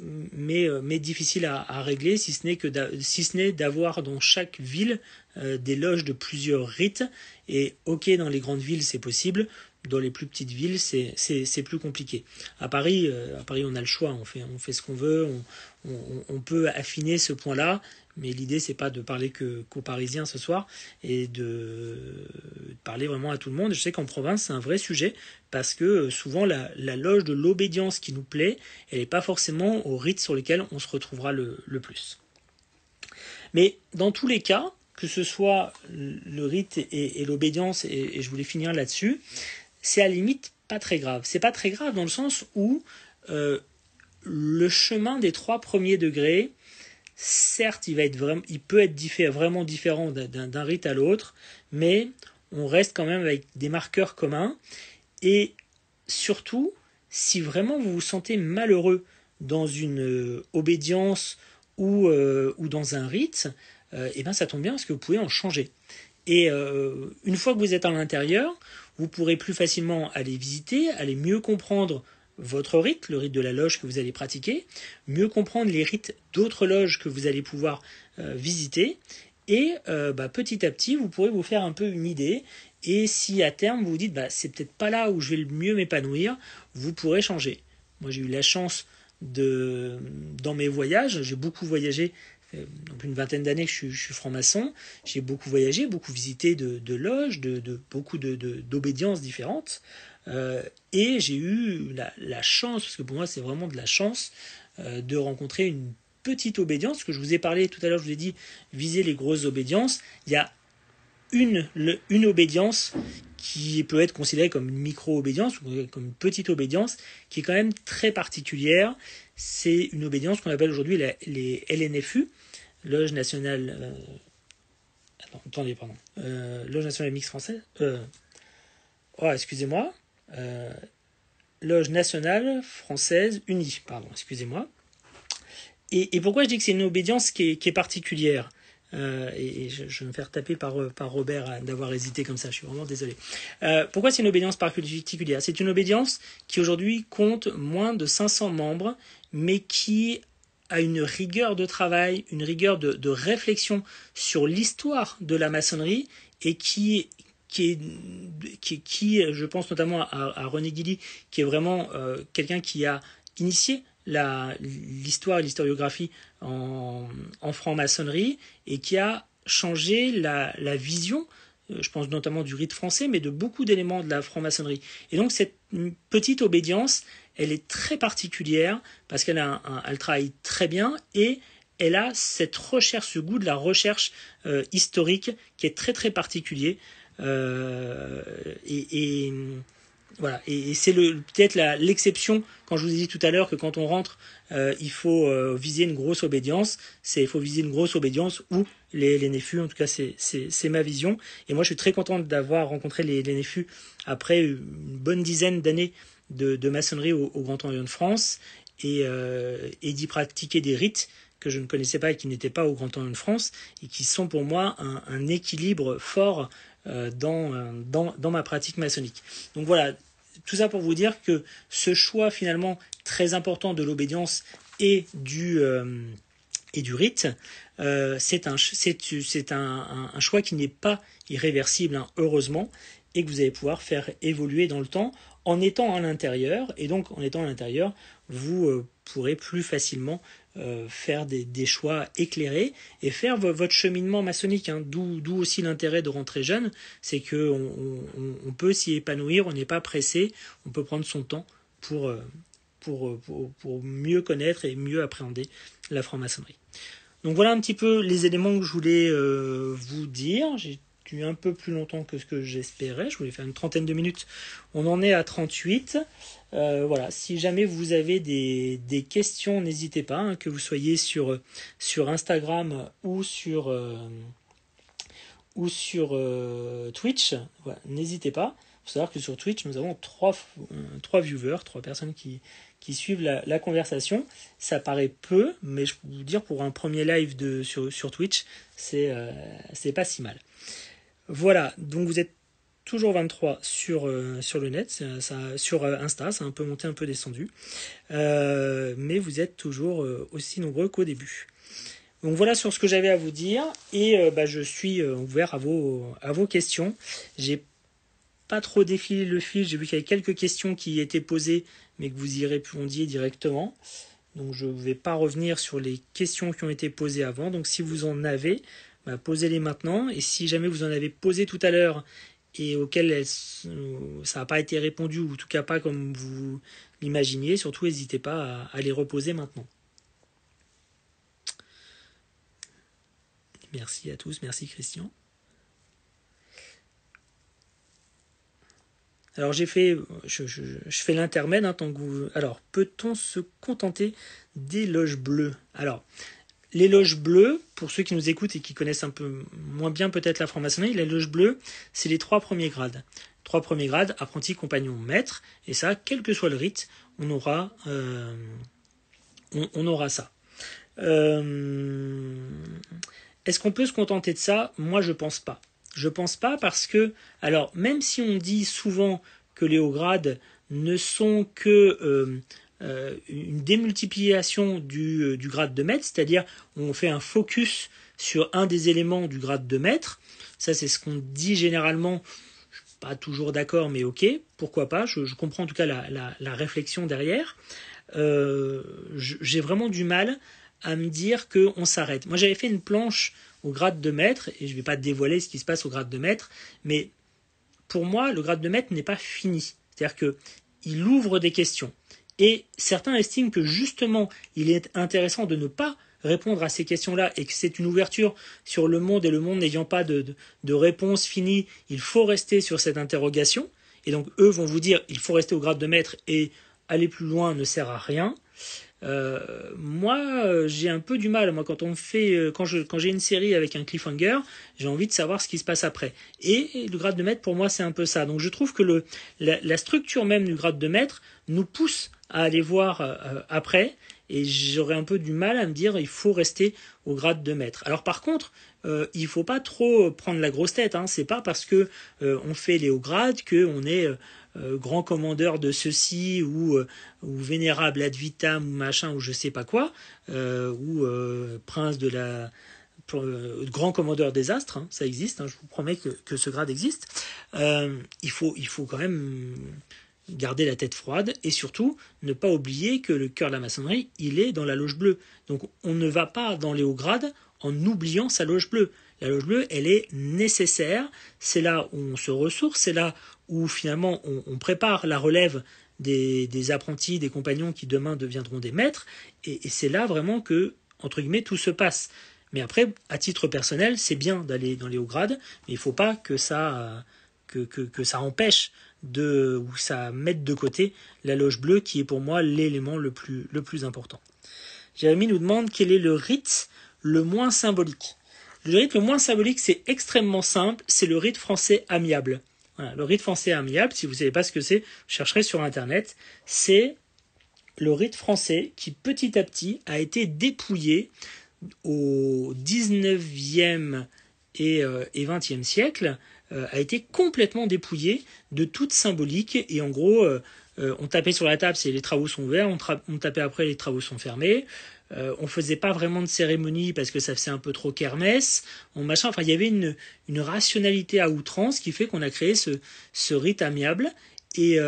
Euh, mais, difficile à, régler, si ce n'est d'avoir dans chaque ville euh, des loges de plusieurs rites. Et ok, dans les grandes villes c'est possible, dans les plus petites villes c'est plus compliqué. À Paris, euh, à Paris on a le choix, on fait, ce qu'on veut, on, peut affiner ce point-là mais l'idée, c'est pas de parler que qu'aux Parisiens ce soir et de, parler vraiment à tout le monde. Je sais qu'en province, c'est un vrai sujet parce que euh, souvent la, loge de l'obédience qui nous plaît, elle n'est pas forcément au rite sur lequel on se retrouvera le, plus. Mais dans tous les cas, que ce soit le rite et, l'obédience, et, je voulais finir là-dessus, c'est à la limite pas très grave. C'est pas très grave dans le sens où euh, le chemin des trois premiers degrés, certes, il, va être vraiment, il peut être vraiment différent d'un rite à l'autre, mais on reste quand même avec des marqueurs communs. Et surtout, si vraiment vous vous sentez malheureux dans une euh, obédience ou, euh, ou dans un rite, et euh, eh ben ça tombe bien parce que vous pouvez en changer. Et une fois que vous êtes à l'intérieur, vous pourrez plus facilement aller visiter, aller mieux comprendre votre rite, le rite de la loge que vous allez pratiquer, mieux comprendre les rites d'autres loges que vous allez pouvoir euh, visiter, et euh, bah, petit à petit, vous pourrez vous faire un peu une idée, et si à terme vous vous dites, bah, c'est peut-être pas là où je vais le mieux m'épanouir, vous pourrez changer. Moi j'ai eu la chance de, dans mes voyages, j'ai beaucoup voyagé euh, donc une vingtaine d'années que je, suis franc-maçon, j'ai beaucoup voyagé, beaucoup visité de, loges, de, de beaucoup d'obédiences différentes. Euh, et j'ai eu la, chance, parce que pour moi c'est vraiment de la chance, euh, de rencontrer une petite obédience, que je vous ai parlé tout à l'heure, je vous ai dit viser les grosses obédiences. Il y a une, le, une obédience qui peut être considérée comme une micro-obédience comme une petite obédience, qui est quand même très particulière. C'est une obédience qu'on appelle aujourd'hui les LNFU, Loge Nationale... Euh, euh, Loge Nationale Mixte Française. oh, excusez-moi. Euh, loge nationale française unie, pardon, excusez-moi. Et, pourquoi je dis que c'est une obédience qui est, particulière euh, et, je, vais me faire taper par, Robert d'avoir hésité comme ça, je suis vraiment désolé. Euh, pourquoi c'est une obédience particulière C'est une obédience qui aujourd'hui compte moins de 500 membres, mais qui a une rigueur de travail, une rigueur de, de réflexion sur l'histoire de la maçonnerie et qui qui, qui, je pense notamment à, René Guilly, qui est vraiment euh, quelqu'un qui a initié l'histoire et l'historiographie en, franc-maçonnerie et qui a changé la, vision, euh, je pense notamment du rite français, mais de beaucoup d'éléments de la franc-maçonnerie. Et donc cette petite obédience, elle est très particulière parce qu'elle travaille très bien et elle a cette recherche, ce goût de la recherche euh, historique qui est très très particulier. Euh, et, et, voilà, et, c'est peut-être l'exception quand je vous ai dit tout à l'heure que quand on rentre, euh, il faut viser une grosse obédience. C'est il faut viser une grosse obédience ou les, les néfus. En tout cas, c'est, c'est, ma vision. Et moi, je suis très contente d'avoir rencontré les, néfus après une bonne dizaine d'années de, maçonnerie au, Grand Orient de France et d'y pratiquer des rites que je ne connaissais pas et qui n'étaient pas au Grand temps de France et qui sont pour moi un, équilibre fort euh, euh, dans, ma pratique maçonnique. Donc voilà, tout ça pour vous dire que ce choix finalement très important de l'obédience et du... Euh, et du rite, c'est un, choix qui n'est pas irréversible, hein, heureusement, et que vous allez pouvoir faire évoluer dans le temps en étant à l'intérieur. Et donc, en étant à l'intérieur, vous pourrez plus facilement euh, faire des, choix éclairés et faire votre cheminement maçonnique. Hein. D'où aussi l'intérêt de rentrer jeune, c'est que on, peut s'y épanouir, on n'est pas pressé, on peut prendre son temps pour, euh, euh, pour, pour, mieux connaître et mieux appréhender la franc-maçonnerie. Donc voilà un petit peu les éléments que je voulais vous dire. J'ai dû un peu plus longtemps que ce que j'espérais. Je voulais faire une trentaine de minutes. On en est à 38. Euh, voilà, si jamais vous avez des, questions, n'hésitez pas, hein, que vous soyez sur, sur Instagram ou sur, euh, ou sur euh, Twitch, n'hésitez pas. Il faut savoir que sur Twitch, nous avons trois, trois viewers, trois personnes qui, qui suivent la, conversation. Ça paraît peu, mais je peux vous dire, pour un premier live de, sur, sur Twitch, c'est pas si mal. Voilà, donc vous êtes toujours 23 sur, euh, sur le net, ça, sur euh, Insta, ça a un peu monté, un peu descendu. Euh, mais vous êtes toujours aussi nombreux qu'au début. Donc voilà sur ce que j'avais à vous dire. Et bah, je suis ouvert à vos, à vos questions. J'ai pas trop défilé le fil, j'ai vu qu'il y avait quelques questions qui étaient posées, mais que vous y répondiez directement. Donc je ne vais pas revenir sur les questions qui ont été posées avant. Donc si vous en avez, bah, posez-les maintenant. Et si jamais vous en avez posé tout à l'heure et auxquelles euh, ça n'a pas été répondu, ou en tout cas pas comme vous l'imaginiez. Surtout, n'hésitez pas à, les reposer maintenant. Merci à tous, merci Christian. Alors j'ai fait, je, fais l'intermède hein, tant que Alors peut-on se contenter des loges bleues Alors L'éloge loges bleues, pour ceux qui nous écoutent et qui connaissent un peu moins bien peut-être la franc-maçonnerie, l'éloge bleue, c'est les trois premiers grades. Trois premiers grades, apprenti, compagnon, maître, et ça, quel que soit le rite, on aura, euh, on, aura ça. Euh, est-ce qu'on peut se contenter de ça Moi, je ne pense pas. Je pense pas parce que, alors, même si on dit souvent que les hauts grades ne sont que euh, euh, une démultiplication du, euh, grade de mètre, c'est-à-dire on fait un focus sur un des éléments du grade de mètre. Ça, c'est ce qu'on dit généralement. Je suis pas toujours d'accord, mais ok, pourquoi pas. Je, comprends en tout cas la, réflexion derrière. Euh, j'ai vraiment du mal à me dire qu'on s'arrête. Moi, j'avais fait une planche au grade de mètre, et je ne vais pas dévoiler ce qui se passe au grade de mètre, mais pour moi, le grade de mètre n'est pas fini. C'est-à-dire qu'il il ouvre des questions. Et certains estiment que justement, il est intéressant de ne pas répondre à ces questions-là et que c'est une ouverture sur le monde et le monde n'ayant pas de, de, réponse finie, il faut rester sur cette interrogation. Et donc eux vont vous dire, il faut rester au grade de maître et aller plus loin ne sert à rien. Euh, moi, euh, j'ai un peu du mal. Moi, quand on fait, euh, quand je, quand j'ai une série avec un cliffhanger, j'ai envie de savoir ce qui se passe après. Et le grade de maître, pour moi, c'est un peu ça. Donc, je trouve que le, la, la structure même du grade de maître nous pousse à aller voir euh, après et j'aurais un peu du mal à me dire il faut rester au grade de maître. Alors par contre, euh, il faut pas trop prendre la grosse tête. Hein. C'est pas parce que euh, on fait les hauts grades que on est grand commandeur de ceci ou, ou vénérable ad vitam ou machin ou je sais pas quoi ou prince de la grand commandeur des astres. Hein. Ça existe. Hein. Je vous promets que, que ce grade existe. il faut il faut quand même garder la tête froide et surtout ne pas oublier que le cœur de la maçonnerie, il est dans la loge bleue. Donc on ne va pas dans les hauts grades en oubliant sa loge bleue. La loge bleue, elle est nécessaire, c'est là où on se ressource, c'est là où finalement on, prépare la relève des, apprentis, des compagnons qui demain deviendront des maîtres, et, c'est là vraiment que, entre guillemets, tout se passe. Mais après, à titre personnel, c'est bien d'aller dans les hauts grades, mais il ne faut pas que ça, euh, que ça empêche de, ça met de côté la loge bleue qui est pour moi l'élément le plus, le plus important. Jérémy nous demande quel est le rite le moins symbolique. Le rite le moins symbolique, c'est extrêmement simple, c'est le rite français amiable. le rite français amiable, si vous ne savez pas ce que c'est, vous chercherez sur Internet, c'est le rite français qui petit à petit a été dépouillé au 19e et, euh, et 20e siècle euh, a été complètement dépouillé de toute symbolique et en gros euh, euh, on tapait sur la table si les travaux sont ouverts, on, tapait après les travaux sont fermés, On ne faisait pas vraiment de cérémonie parce que ça faisait un peu trop kermesse, machin, enfin il y avait une, rationalité à outrance qui fait qu'on a créé ce, rite amiable et,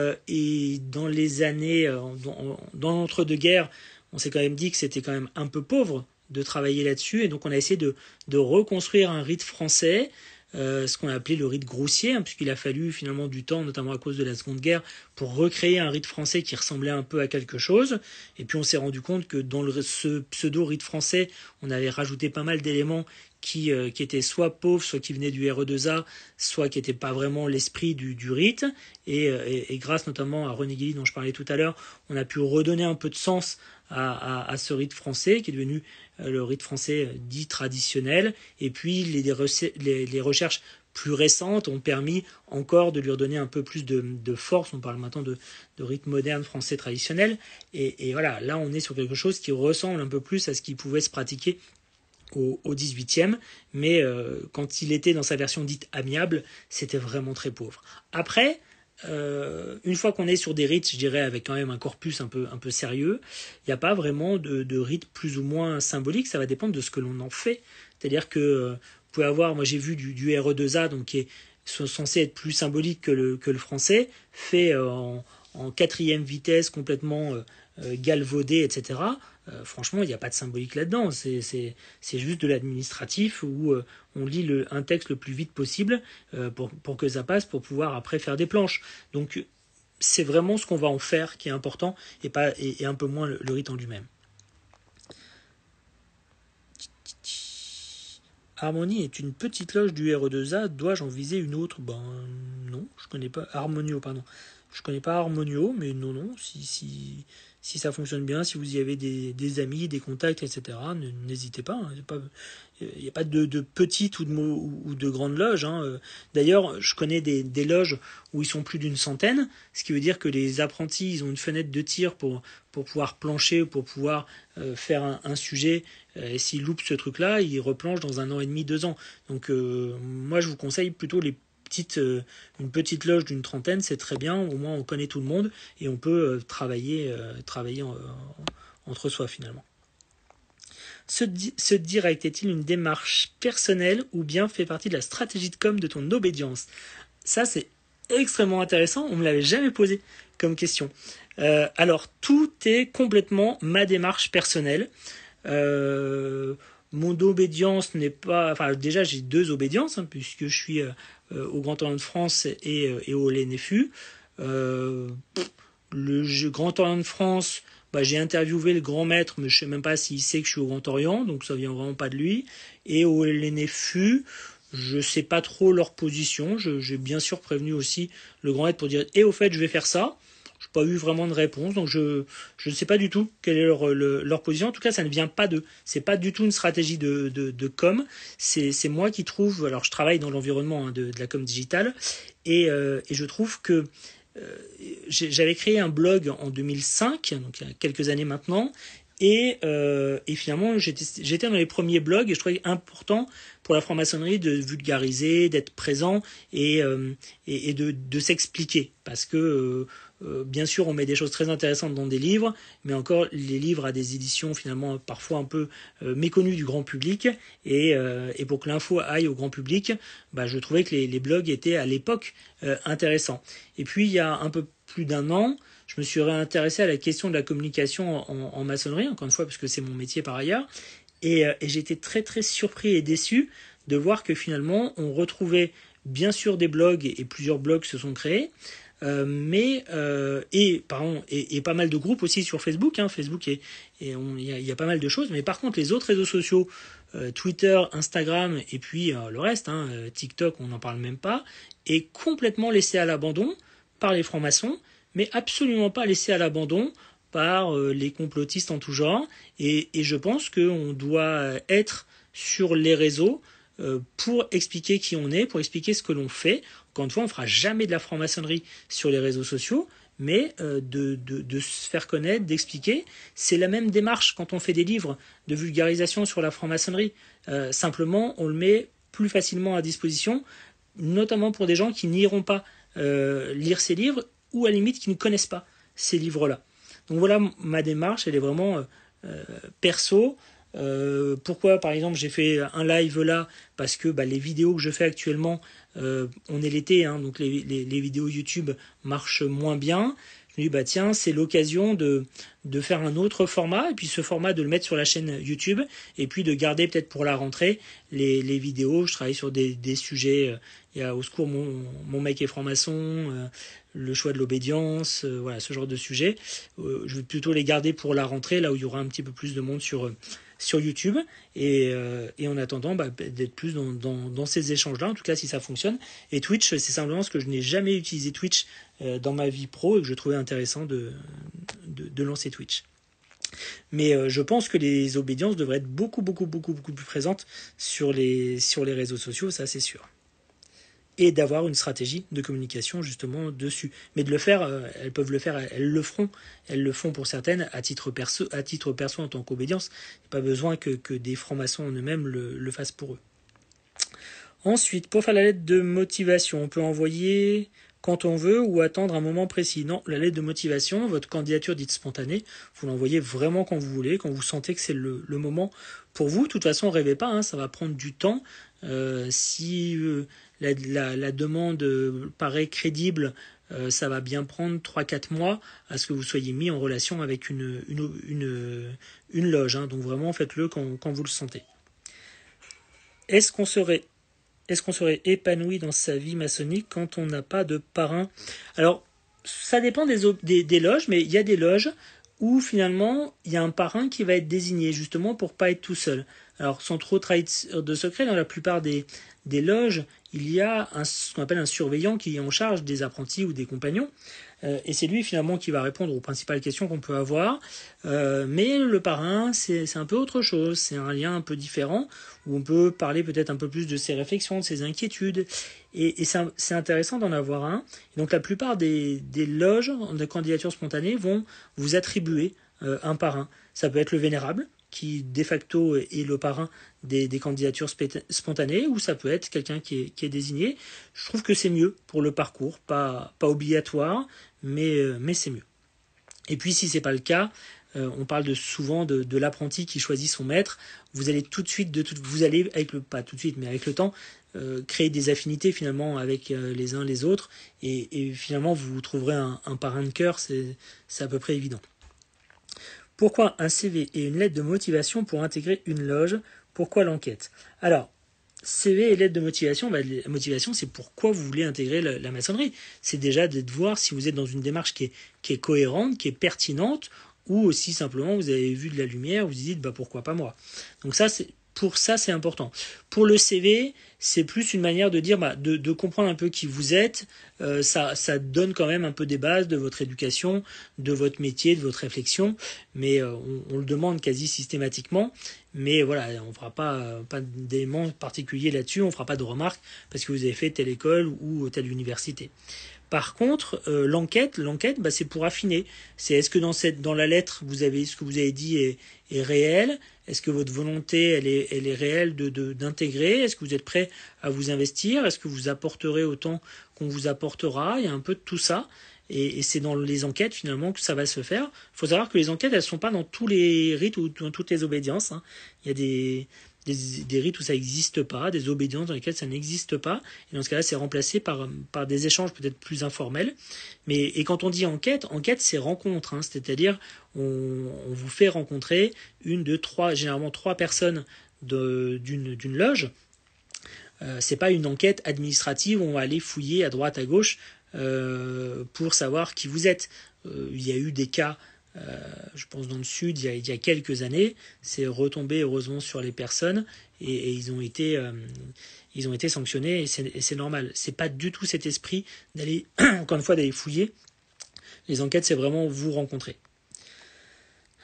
dans les années, dans, l'entre-deux-guerres, on s'est quand même dit que c'était quand même un peu pauvre de travailler là-dessus et donc on a essayé de reconstruire un rite français euh, ce qu'on a appelé le rite grossier, hein, puisqu'il a fallu finalement du temps, notamment à cause de la Seconde Guerre, pour recréer un rite français qui ressemblait un peu à quelque chose. Et puis on s'est rendu compte que dans ce pseudo-rite français, on avait rajouté pas mal d'éléments qui, euh, étaient soit pauvres, soit qui venaient du RE2A, soit qui n'étaient pas vraiment l'esprit du, rite. Euh, et, grâce notamment à René Guilly, dont je parlais tout à l'heure, on a pu redonner un peu de sens à, ce rite français qui est devenu euh, le rite français euh, dit traditionnel, et puis les, recherches plus récentes ont permis encore de lui redonner un peu plus de, force, on parle maintenant de, de, rite moderne français traditionnel, et, voilà, là on est sur quelque chose qui ressemble un peu plus à ce qui pouvait se pratiquer au, au, 18e, mais euh, quand il était dans sa version dite amiable, c'était vraiment très pauvre. Après, euh, une fois qu'on est sur des rites, je dirais, avec quand même un corpus un peu, un peu sérieux, il n'y a pas vraiment de, de rites plus ou moins symboliques, ça va dépendre de ce que l'on en fait. C'est-à-dire que euh, vous pouvez avoir, moi j'ai vu du, du RE2A, donc qui est censé être plus symbolique que le, français, fait euh, en, quatrième vitesse, complètement galvaudé, etc. Euh, franchement, il n'y a pas de symbolique là-dedans. C'est juste de l'administratif où euh, on lit un texte le plus vite possible euh, pour, que ça passe, pour pouvoir après faire des planches. Donc c'est vraiment ce qu'on va en faire qui est important et, pas, et, un peu moins le, rythme lui-même. Harmonie est une petite loge du RE2A, dois-je en viser une autre Ben non, je connais pas. Harmonio, pardon. Je connais pas Harmonio, mais non, non, si, si, si ça fonctionne bien, si vous y avez des, amis, des contacts, etc., n'hésitez pas. Il hein, n'y a, pas de, petites ou de, ou de grandes loges. Hein, euh. D'ailleurs, je connais des, loges où ils sont plus d'une centaine, ce qui veut dire que les apprentis, ils ont une fenêtre de tir pour, pour pouvoir plancher, pour pouvoir euh, faire un, sujet. Euh, et s'ils loupent ce truc-là, ils replanchent dans un an et demi, deux ans. Donc moi, je vous conseille plutôt les petite, euh, une petite loge d'une trentaine, c'est très bien. Au moins, on connaît tout le monde et on peut euh, travailler, euh, travailler entre soi finalement. Ce, direct est-il une démarche personnelle ou bien fait partie de la stratégie de com de ton obédience Ça, c'est extrêmement intéressant. On ne me l'avait jamais posé comme question. alors, tout est complètement ma démarche personnelle. mon obédience n'est pas. Enfin, déjà, j'ai deux obédiences, hein, puisque je suis euh, au Grand Orient de France et, euh, au LNFU. Euh, le Grand Orient de France, bah, j'ai interviewé le grand maître, mais je sais même pas s'il sait que je suis au Grand Orient, donc ça ne vient vraiment pas de lui. Et au LNFU, je ne sais pas trop leur position. J'ai bien sûr prévenu aussi le grand maître pour dire et au fait, je vais faire ça pas eu vraiment de réponse, donc je, je ne sais pas du tout quelle est leur, leur, position. En tout cas, ça ne vient pas d'eux. C'est pas du tout une stratégie de, de, com. C'est moi qui trouve. Alors, je travaille dans l'environnement hein, de, de, la com digitale et, euh, et je trouve que euh, j'avais créé un blog en 2005, donc il y a quelques années maintenant, et, euh, et, finalement, j'étais dans les premiers blogs et je trouvais important pour la franc-maçonnerie de vulgariser, d'être présent et, et, de, de s'expliquer. Parce que euh, bien sûr, on met des choses très intéressantes dans des livres, mais encore les livres à des éditions finalement parfois un peu euh, méconnues du grand public. Euh, et, pour que l'info aille au grand public, bah, je trouvais que les, blogs étaient à l'époque intéressants. Et puis il y a un peu plus d'un an, je me suis réintéressé à la question de la communication en, maçonnerie, encore une fois parce que c'est mon métier par ailleurs. Et, et j'étais très très surpris et déçu de voir que finalement on retrouvait bien sûr des blogs et plusieurs blogs se sont créés, euh, mais euh, et, pardon, et, pas mal de groupes aussi sur Facebook. Hein. Facebook et il y, a pas mal de choses. Mais par contre, les autres réseaux sociaux, euh, Twitter, Instagram et puis le reste, hein, TikTok, on n'en parle même pas, est complètement laissé à l'abandon par les francs-maçons, mais absolument pas laissé à l'abandon par les complotistes en tout genre. et je pense qu'on doit être sur les réseaux pour expliquer qui on est, pour expliquer ce que l'on fait. Quand une fois, on ne fera jamais de la franc-maçonnerie sur les réseaux sociaux, mais euh, de, se faire connaître, d'expliquer. C'est la même démarche quand on fait des livres de vulgarisation sur la franc-maçonnerie. Euh, simplement, on le met plus facilement à disposition, notamment pour des gens qui n'iront pas euh, lire ces livres ou à limite qui ne connaissent pas ces livres-là. Donc voilà, ma démarche, elle est vraiment perso. pourquoi par exemple j'ai fait un live là Parce que bah, les vidéos que je fais actuellement, euh, on est l'été, hein, donc les, vidéos YouTube marchent moins bien. Je me dis, bah tiens, c'est l'occasion de, de faire un autre format, et puis ce format de le mettre sur la chaîne YouTube, et puis de garder peut-être pour la rentrée les, vidéos. Je travaille sur des, sujets, euh, il y a au secours mon, mon mec est franc-maçon, euh, le choix de l'obédience, voilà, ce genre de sujet. je vais plutôt les garder pour la rentrée, là où il y aura un petit peu plus de monde sur... eux sur YouTube. Et, euh, en attendant, bah, d'être plus dans, ces échanges-là, en tout cas si ça fonctionne. Et Twitch, c'est simplement ce que je n'ai jamais utilisé Twitch euh, dans ma vie pro et que je trouvais intéressant de, de, lancer Twitch. Mais euh, je pense que les obédiences devraient être beaucoup, beaucoup, beaucoup, beaucoup plus présentes sur les, sur les réseaux sociaux, ça c'est sûr et d'avoir une stratégie de communication justement dessus. Mais de le faire, euh, elles peuvent le faire, elles le feront, elles le font pour certaines à titre perso, à titre perso en tant a Pas besoin que, des francs-maçons en eux-mêmes le, fassent pour eux. Ensuite, pour faire la lettre de motivation, on peut envoyer quand on veut ou attendre un moment précis. Non, la lettre de motivation, votre candidature dite spontanée, vous l'envoyez vraiment quand vous voulez, quand vous sentez que c'est le, moment pour vous. De toute façon, rêvez pas, hein, ça va prendre du temps. Euh, si euh, la, demande euh, paraît crédible, euh, ça va bien prendre 3-4 mois à ce que vous soyez mis en relation avec une, une, une, loge. Hein. Donc vraiment, faites-le quand, vous le sentez. Est-ce qu'on serait, est serait épanoui dans sa vie maçonnique quand on n'a pas de parrain Alors, ça dépend des, des, des loges, mais il y a des loges où finalement, il y a un parrain qui va être désigné justement pour pas être tout seul. Alors, sans trop trahir euh, de secret, dans la plupart des, loges, il y a ce qu'on appelle un surveillant qui est en charge des apprentis ou des compagnons. Euh, et c'est lui finalement qui va répondre aux principales questions qu'on peut avoir. Euh, mais le parrain, c'est un peu autre chose. C'est un lien un peu différent où on peut parler peut-être un peu plus de ses réflexions, de ses inquiétudes. Et, c'est intéressant d'en avoir un. donc la plupart des, loges de candidature spontanée vont vous attribuer un parrain. Ça peut être le vénérable qui de facto est le parrain des, candidatures spontanées, ou ça peut être quelqu'un qui, est, désigné. Je trouve que c'est mieux pour le parcours, pas, obligatoire, euh, mais, c'est mieux. Et puis si ce n'est pas le cas, euh, on parle souvent de, l'apprenti qui choisit son maître. Vous allez tout de suite, de tout, vous allez avec le pas tout de suite, mais avec le temps, euh, créer des affinités finalement avec les uns les autres, et, finalement vous trouverez un, un parrain de cœur. C'est à peu près évident. Pourquoi un CV et une lettre de motivation pour intégrer une loge Pourquoi l'enquête Alors, CV et lettre de motivation, bah, la motivation c'est pourquoi vous voulez intégrer la, maçonnerie. C'est déjà de voir si vous êtes dans une démarche qui est, cohérente, qui est pertinente, ou aussi simplement vous avez vu de la lumière, vous, vous dites bah pourquoi pas moi. Donc ça c'est pour ça, c'est important. Pour le CV, c'est plus une manière de dire, bah, de, comprendre un peu qui vous êtes. Euh, ça, ça donne quand même un peu des bases de votre éducation, de votre métier, de votre réflexion. Mais euh, on, le demande quasi systématiquement. Mais voilà, on ne fera pas, euh, pas d'éléments particuliers là-dessus. On ne fera pas de remarques parce que vous avez fait telle école ou telle université. Par contre, l'enquête, l'enquête, bah, c'est pour affiner. C'est est-ce que dans cette, dans la lettre, vous avez ce que vous avez dit est, est réel est-ce que votre volonté, elle est, elle est réelle d'intégrer de, d'intégrer Est-ce que vous êtes prêt à vous investir Est-ce que vous apporterez autant qu'on vous apportera Il y a un peu de tout ça. Et, c'est dans les enquêtes finalement que ça va se faire. Il faut savoir que les enquêtes, elles ne sont pas dans tous les rites ou dans toutes les obédiences. Hein. Il y a des, des, rites où ça n'existe pas, des obédiences dans lesquelles ça n'existe pas. Et dans ce cas-là, c'est remplacé par, euh, par des échanges peut-être plus informels. Mais, et quand on dit enquête, enquête, c'est rencontre. Hein. C'est-à-dire, on, vous fait rencontrer une, deux, trois, généralement trois personnes d'une loge. Euh, c'est pas une enquête administrative où on va aller fouiller à droite, à gauche euh, pour savoir qui vous êtes. Il y a eu des cas euh, je pense dans le sud, il y a, quelques années, c'est retombé heureusement sur les personnes et, ils ont été euh, ils ont été sanctionnés et c'est normal. C'est pas du tout cet esprit d'aller encore une fois d'aller fouiller. Les enquêtes, c'est vraiment vous rencontrer.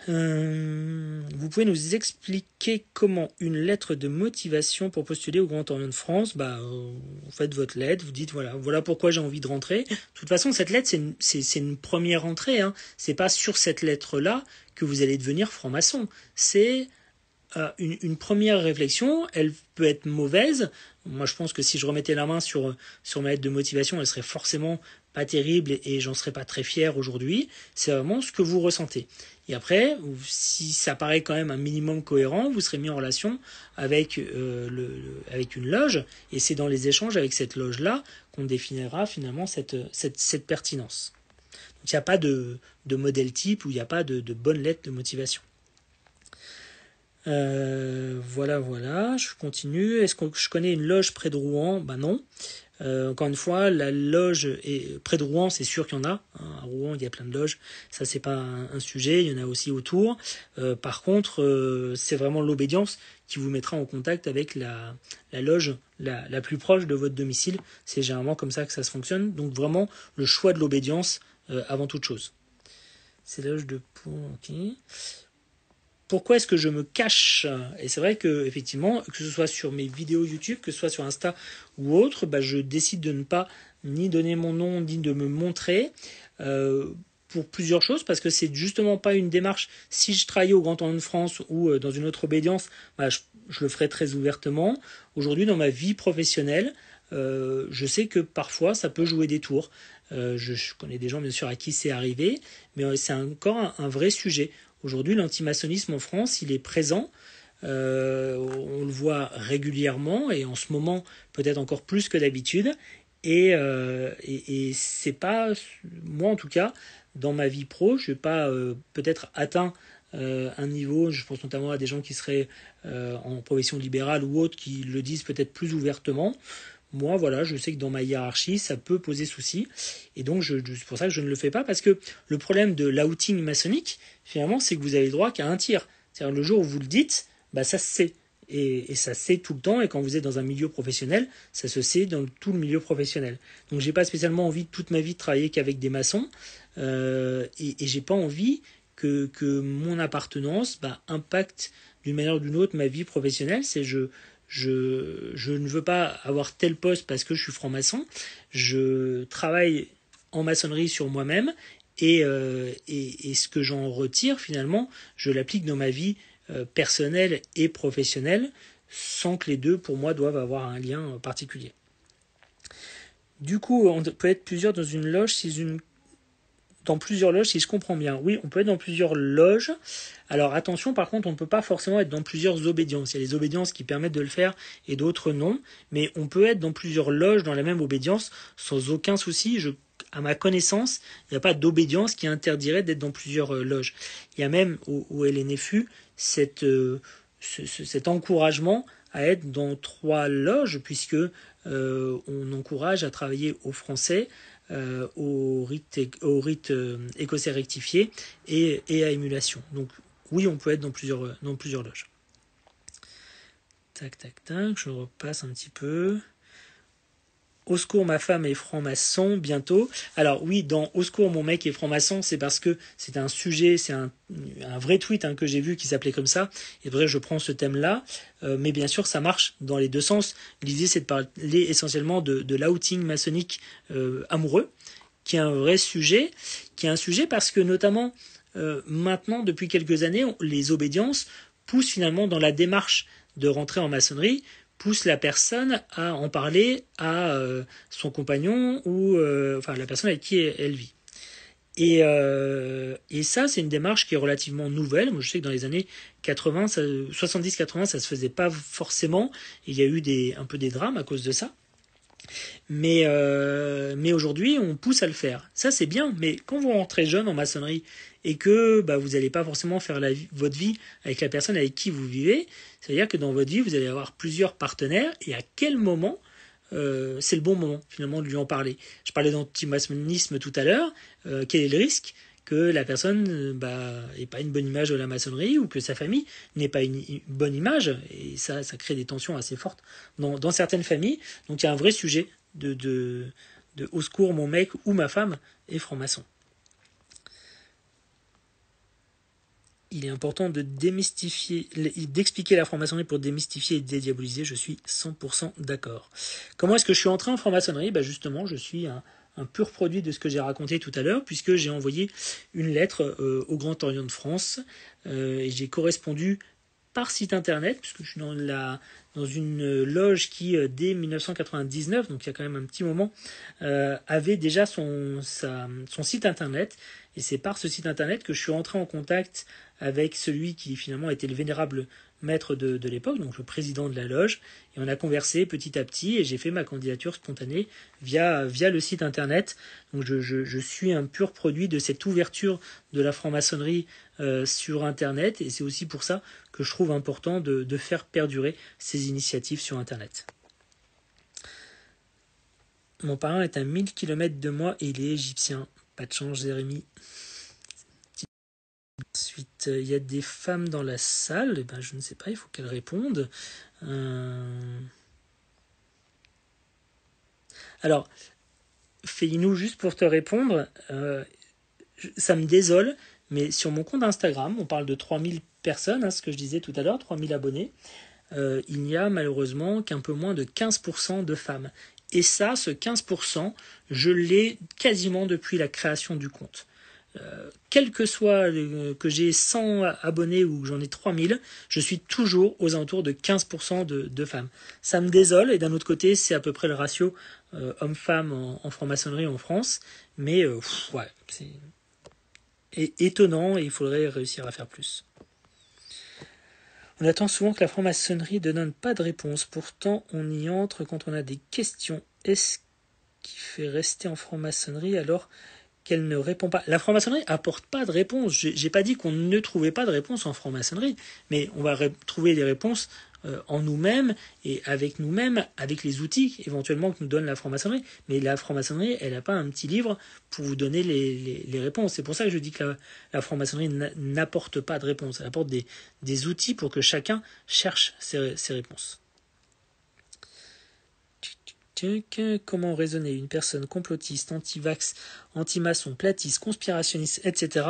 Euh, vous pouvez nous expliquer comment une lettre de motivation pour postuler au Grand Orient de France, bah, euh, vous faites votre lettre, vous dites voilà, voilà pourquoi j'ai envie de rentrer. De toute façon, cette lettre, c'est une, une, première entrée. Hein. C'est pas sur cette lettre-là que vous allez devenir franc-maçon. C'est euh, une, une, première réflexion. Elle peut être mauvaise. Moi, je pense que si je remettais la main sur, sur ma lettre de motivation, elle serait forcément pas terrible et j'en serais pas très fier aujourd'hui. C'est vraiment ce que vous ressentez. Et après, si ça paraît quand même un minimum cohérent, vous serez mis en relation avec, euh, le, avec une loge et c'est dans les échanges avec cette loge-là qu'on définira finalement cette, cette, pertinence. Donc il n'y a pas de, modèle type ou il n'y a pas de, de bonne lettre de motivation. Euh, voilà, voilà, je continue. Est-ce que je connais une loge près de Rouen Ben non. Euh, encore une fois, la loge est près de Rouen, c'est sûr qu'il y en a. Hein. à Rouen, il y a plein de loges. Ça, c'est pas un, sujet. Il y en a aussi autour. Euh, par contre, euh, c'est vraiment l'obédience qui vous mettra en contact avec la, loge la, plus proche de votre domicile. C'est généralement comme ça que ça se fonctionne. Donc vraiment, le choix de l'obédience avant toute chose. C'est la loge de... Okay pourquoi est-ce que je me cache Et c'est vrai que effectivement, que ce soit sur mes vidéos YouTube, que ce soit sur Insta ou autre, bah, je décide de ne pas ni donner mon nom, ni de me montrer. Euh, pour plusieurs choses parce que c'est justement pas une démarche. Si je travaillais au Grand Temps de France ou euh, dans une autre obédience, bah, je, le ferais très ouvertement. Aujourd'hui, dans ma vie professionnelle, euh, je sais que parfois ça peut jouer des tours. je, connais des gens bien sûr à qui c'est arrivé, mais c'est encore un vrai sujet. Aujourd'hui, l'antimaçonnisme en France, il est présent. Euh, on le voit régulièrement et en ce moment peut-être encore plus que d'habitude. Et, euh, et, c'est pas, moi en tout cas, dans ma vie pro, je n'ai pas euh, peut-être atteint euh, un niveau, je pense notamment à des gens qui seraient en profession libérale ou autre, qui le disent peut-être plus ouvertement. Moi, voilà, je sais que dans ma hiérarchie, ça peut poser souci. Et donc, c'est pour ça que je ne le fais pas, parce que le problème de l'outing maçonnique, finalement, c'est que vous avez le droit qu'à un tir. C'est-à-dire le jour où vous le dites, bah, ça se sait. Et, ça se sait tout le temps. Et quand vous êtes dans un milieu professionnel, ça se sait dans tout le milieu professionnel. Donc je n'ai pas spécialement envie de toute ma vie de travailler qu'avec des maçons. Euh, et, je n'ai pas envie que, mon appartenance bah, impacte d'une manière ou d'une autre ma vie professionnelle. C'est je, je, je ne veux pas avoir tel poste parce que je suis franc-maçon. Je travaille en maçonnerie sur moi-même euh, et, ce que j'en retire finalement, je l'applique dans ma vie euh, personnelle et professionnelle, sans que les deux pour moi doivent avoir un lien euh, particulier. Du coup, on peut être plusieurs dans une loge si une dans plusieurs loges si je comprends bien. Oui, on peut être dans plusieurs loges. Alors attention, par contre, on ne peut pas forcément être dans plusieurs obédiences. Il y a des obédiences qui permettent de le faire et d'autres non. Mais on peut être dans plusieurs loges dans la même obédience sans aucun souci. Je, à ma connaissance, il n'y a pas d'obédience qui interdirait d'être dans plusieurs euh, loges. Il y a même, où, LNFU, elle est euh, cet encouragement à être dans trois loges, puisque euh, on encourage à travailler aux Français, euh, au rite, au rite euh, écossais rectifié et, et, à émulation. Donc oui, on peut être dans plusieurs, dans plusieurs loges. Tac, tac, tac, je repasse un petit peu. Au secours, ma femme est franc-maçon bientôt. Alors oui, dans Au secours, mon mec est franc-maçon, c'est parce que c'est un sujet, c'est un, vrai tweet hein, que j'ai vu qui s'appelait comme ça. Et vrai, je prends ce thème-là. Euh, mais bien sûr, ça marche dans les deux sens. L'idée, c'est de parler essentiellement de, l'outing maçonnique euh, amoureux, qui est un vrai sujet, qui est un sujet parce que notamment euh, maintenant, depuis quelques années, les obédiences poussent finalement dans la démarche de rentrer en maçonnerie pousse la personne à en parler à euh, son compagnon ou euh, enfin la personne avec qui elle vit. Euh, et, ça, c'est une démarche qui est relativement nouvelle. Moi, je sais que dans les années 80, 70-80, ça se faisait pas forcément. Il y a eu des, un peu des drames à cause de ça. Mais, euh, mais aujourd'hui, on pousse à le faire. Ça, c'est bien, mais quand vous rentrez jeune en maçonnerie et que bah, vous n'allez pas forcément faire votre vie avec la personne avec qui vous vivez, c'est-à-dire que dans votre vie, vous allez avoir plusieurs partenaires et à quel moment euh, c'est le bon moment finalement de lui en parler. Je parlais d'antimaçonnisme tout à l'heure. Euh, quel est le risque que la personne euh, bah, n'ait pas une bonne image de la maçonnerie ou que sa famille n'est pas une bonne image. Et ça, ça crée des tensions assez fortes dans, certaines familles. Donc il y a un vrai sujet de, de, de au secours, mon mec ou ma femme est franc-maçon. il est important de démystifier, d'expliquer la franc-maçonnerie pour démystifier et dédiaboliser. Je suis 100% d'accord. Comment est-ce que je suis entré en franc-maçonnerie bah Justement, je suis un, un pur produit de ce que j'ai raconté tout à l'heure, puisque j'ai envoyé une lettre euh, au Grand Orient de France euh, et j'ai correspondu par site internet, puisque je suis dans, la, dans une euh, loge qui, dès 1999, donc il y a quand même un petit moment, avait déjà son, son site internet. Et c'est par ce site internet que je suis rentré en contact avec celui qui finalement était le vénérable maître de, l'époque, donc le président de la loge, et on a conversé petit à petit, et j'ai fait ma candidature spontanée via, via le site internet. Donc je, suis un pur produit de cette ouverture de la franc-maçonnerie euh, sur internet, et c'est aussi pour ça que je trouve important de, de faire perdurer ces initiatives sur internet. Mon parrain est à 1000 km de moi et il est égyptien. Pas de chance, Jérémy. Ensuite, euh, il y a des femmes dans la salle. Eh ben, je ne sais pas, il faut qu'elles répondent. Euh, alors, nous juste pour te répondre, euh, ça me désole, mais sur mon compte Instagram, on parle de 3000 personnes, hein, ce que je disais tout à l'heure, 3000 abonnés, il n'y a malheureusement qu'un peu moins de 15% de femmes. Et ça, ce 15%, je l'ai quasiment depuis la création du compte quel que soit euh, que j'ai 100 abonnés ou j'en ai 3000, je suis toujours aux alentours de 15% de, femmes. Ça me désole, et d'un autre côté, c'est à peu près le ratio euh, homme-femme en, franc-maçonnerie en France, mais euh, c'est étonnant et il faudrait réussir à faire plus. On attend souvent que la franc-maçonnerie ne donne pas de réponse, pourtant on y entre quand on a des questions. Est-ce qui fait rester en franc-maçonnerie alors qu'elle ne répond pas. La franc-maçonnerie n'apporte pas de réponse. J'ai pas dit qu'on ne trouvait pas de réponse en franc-maçonnerie, mais on va trouver des réponses euh, en nous-mêmes et avec nous-mêmes, avec les outils éventuellement que nous donne la franc-maçonnerie. Mais la franc-maçonnerie, elle n'a pas un petit livre pour vous donner les, réponses. C'est pour ça que je dis que la, franc-maçonnerie n'apporte pas de réponse. Elle apporte des, outils pour que chacun cherche ses réponses comment raisonner une personne complotiste, anti-vax, anti-maçon, platiste, conspirationniste, etc.,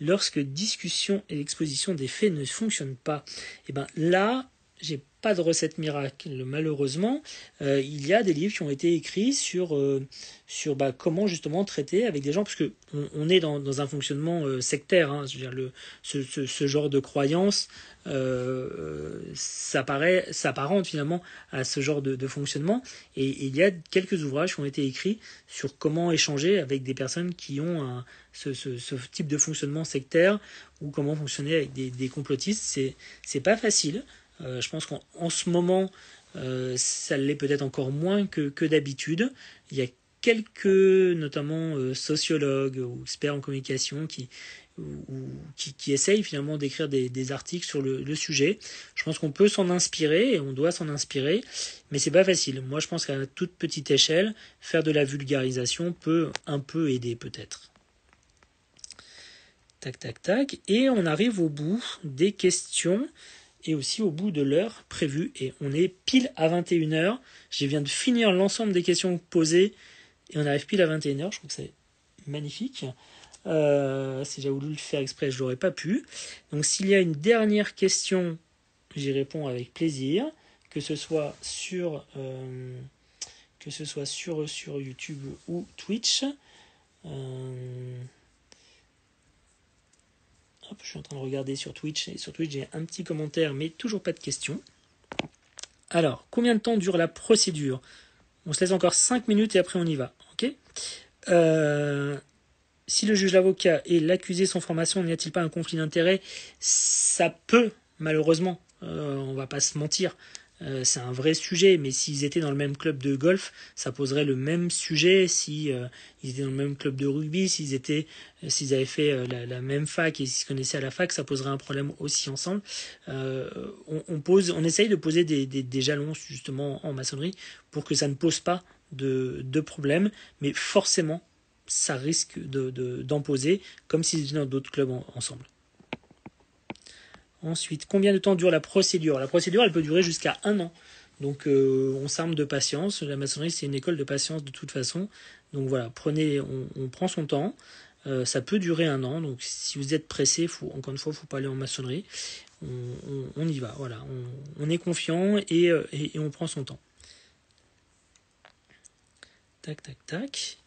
lorsque discussion et exposition des faits ne fonctionnent pas. Et eh bien là, j'ai pas de recette miracle, malheureusement. Euh, il y a des livres qui ont été écrits sur, euh, bah, comment justement traiter avec des gens, parce qu'on on est dans, un fonctionnement euh, sectaire. Hein. ce, genre de croyance s'apparente finalement à ce genre de, fonctionnement. Et, il y a quelques ouvrages qui ont été écrits sur comment échanger avec des personnes qui ont ce, type de fonctionnement sectaire ou comment fonctionner avec des, des complotistes. C'est pas facile. Euh, je pense qu'en ce moment, euh, ça l'est peut-être encore moins que, d'habitude. Il y a quelques, notamment euh, sociologues ou experts en communication, qui, qui, essayent finalement d'écrire des, articles sur le, sujet. Je pense qu'on peut s'en inspirer et on doit s'en inspirer, mais ce n'est pas facile. Moi, je pense qu'à toute petite échelle, faire de la vulgarisation peut un peu aider peut-être. Tac, tac, tac. Et on arrive au bout des questions et aussi au bout de l'heure prévue. Et on est pile à 21h. Je viens de finir l'ensemble des questions posées et on arrive pile à 21h. Je trouve que c'est magnifique. Euh, si j'avais voulu le faire exprès, je l'aurais pas pu. Donc s'il y a une dernière question, j'y réponds avec plaisir, que ce soit sur, euh, que ce soit sur, sur YouTube ou Twitch. Euh, je suis en train de regarder sur Twitch. Et sur Twitch, j'ai un petit commentaire, mais toujours pas de questions. Alors, combien de temps dure la procédure On se laisse encore 5 minutes et après on y va. Ok euh, Si le juge l'avocat et l'accusé sont formation, n'y a-t-il pas un conflit d'intérêt Ça peut, malheureusement, On euh, on va pas se mentir, euh, c'est un vrai sujet. Mais s'ils étaient dans le même club de golf, ça poserait le même sujet. Si euh, ils étaient dans le même club de rugby, s'ils étaient, euh, s'ils avaient fait la, même fac et s'ils se connaissaient à la fac, ça poserait un problème aussi ensemble. On, essaye de poser des, jalons justement en maçonnerie pour que ça ne pose pas de, problème. Mais forcément, ça risque d'en poser, comme s'ils étaient dans d'autres clubs ensemble. Ensuite, combien de temps dure la procédure La procédure, elle peut durer jusqu'à un an. Donc, euh, on s'arme de patience. La maçonnerie, c'est une école de patience de toute façon. Donc voilà, prenez, on, prend son temps. Euh, ça peut durer un an. Donc, si vous êtes pressé, encore une fois, il ne faut pas aller en maçonnerie. On, y va. Voilà, on, est confiant euh, et on prend son temps. Tac, tac, tac.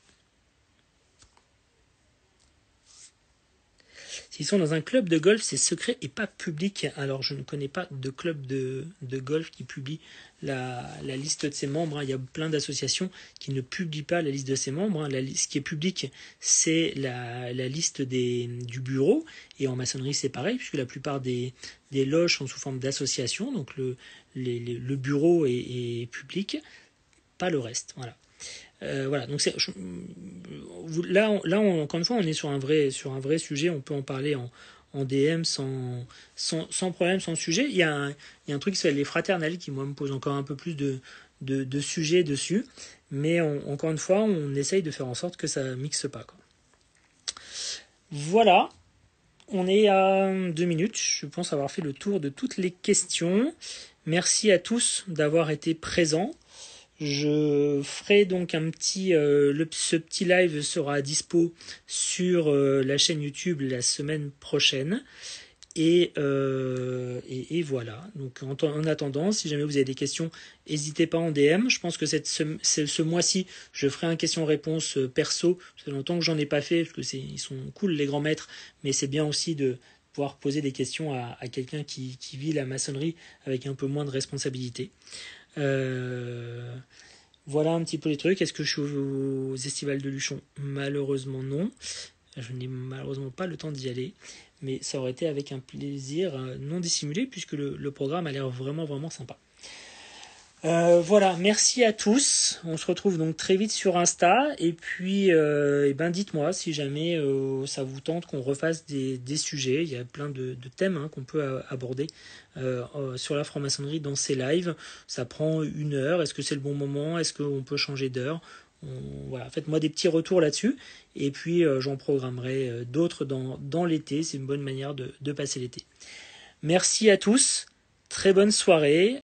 S'ils sont dans un club de golf, c'est secret et pas public. Alors, je ne connais pas de club de, de golf qui publie la, liste de ses membres. Hein. Il y a plein d'associations qui ne publient pas la liste de ses membres. Hein. La, ce qui est public, c'est la, liste des, du bureau. Et en maçonnerie, c'est pareil, puisque la plupart des, des loges sont sous forme d'associations. Donc, le, le bureau est, est public, pas le reste. Voilà. Euh, voilà, donc là, là encore une fois, on est sur un vrai, sur un vrai sujet, on peut en parler en, DM sans, sans, problème, sans sujet. Il y, a un, il un truc qui s'appelle les fraternels qui, moi, me pose encore un peu plus de, de, sujets dessus. Mais encore une fois, on essaye de faire en sorte que ça mixe pas. Quoi. Voilà, on est à deux minutes. Je pense avoir fait le tour de toutes les questions. Merci à tous d'avoir été présents. Je ferai donc un petit, euh, ce petit live sera dispo sur euh, la chaîne YouTube la semaine prochaine. Et, euh, et, voilà. Donc en, attendant, si jamais vous avez des questions, n'hésitez pas en DM. Je pense que ce, mois-ci, je ferai un question-réponse perso. c'est longtemps que j'en ai pas fait parce que c'est, ils sont cool les grands maîtres, mais c'est bien aussi de pouvoir poser des questions à, à quelqu'un qui, qui vit la maçonnerie avec un peu moins de responsabilité. Euh, voilà un petit peu les trucs. Est-ce que je suis aux estivales de Luchon Malheureusement non. Je n'ai malheureusement pas le temps d'y aller. Mais ça aurait été avec un plaisir euh, non dissimulé puisque le programme a l'air vraiment vraiment sympa. Euh, voilà, merci à tous. On se retrouve donc très vite sur Insta. Et puis, euh, eh ben, dites-moi si jamais euh, ça vous tente qu'on refasse des, sujets. Il y a plein de, thèmes hein, qu'on peut aborder sur la franc-maçonnerie dans ces lives. Ça prend une heure. Est-ce que c'est le bon moment Est-ce qu'on peut changer d'heure faites-moi des petits retours là-dessus et puis j'en programmerai d'autres dans, l'été. C'est une bonne manière de, de passer l'été. Merci à tous, très bonne soirée,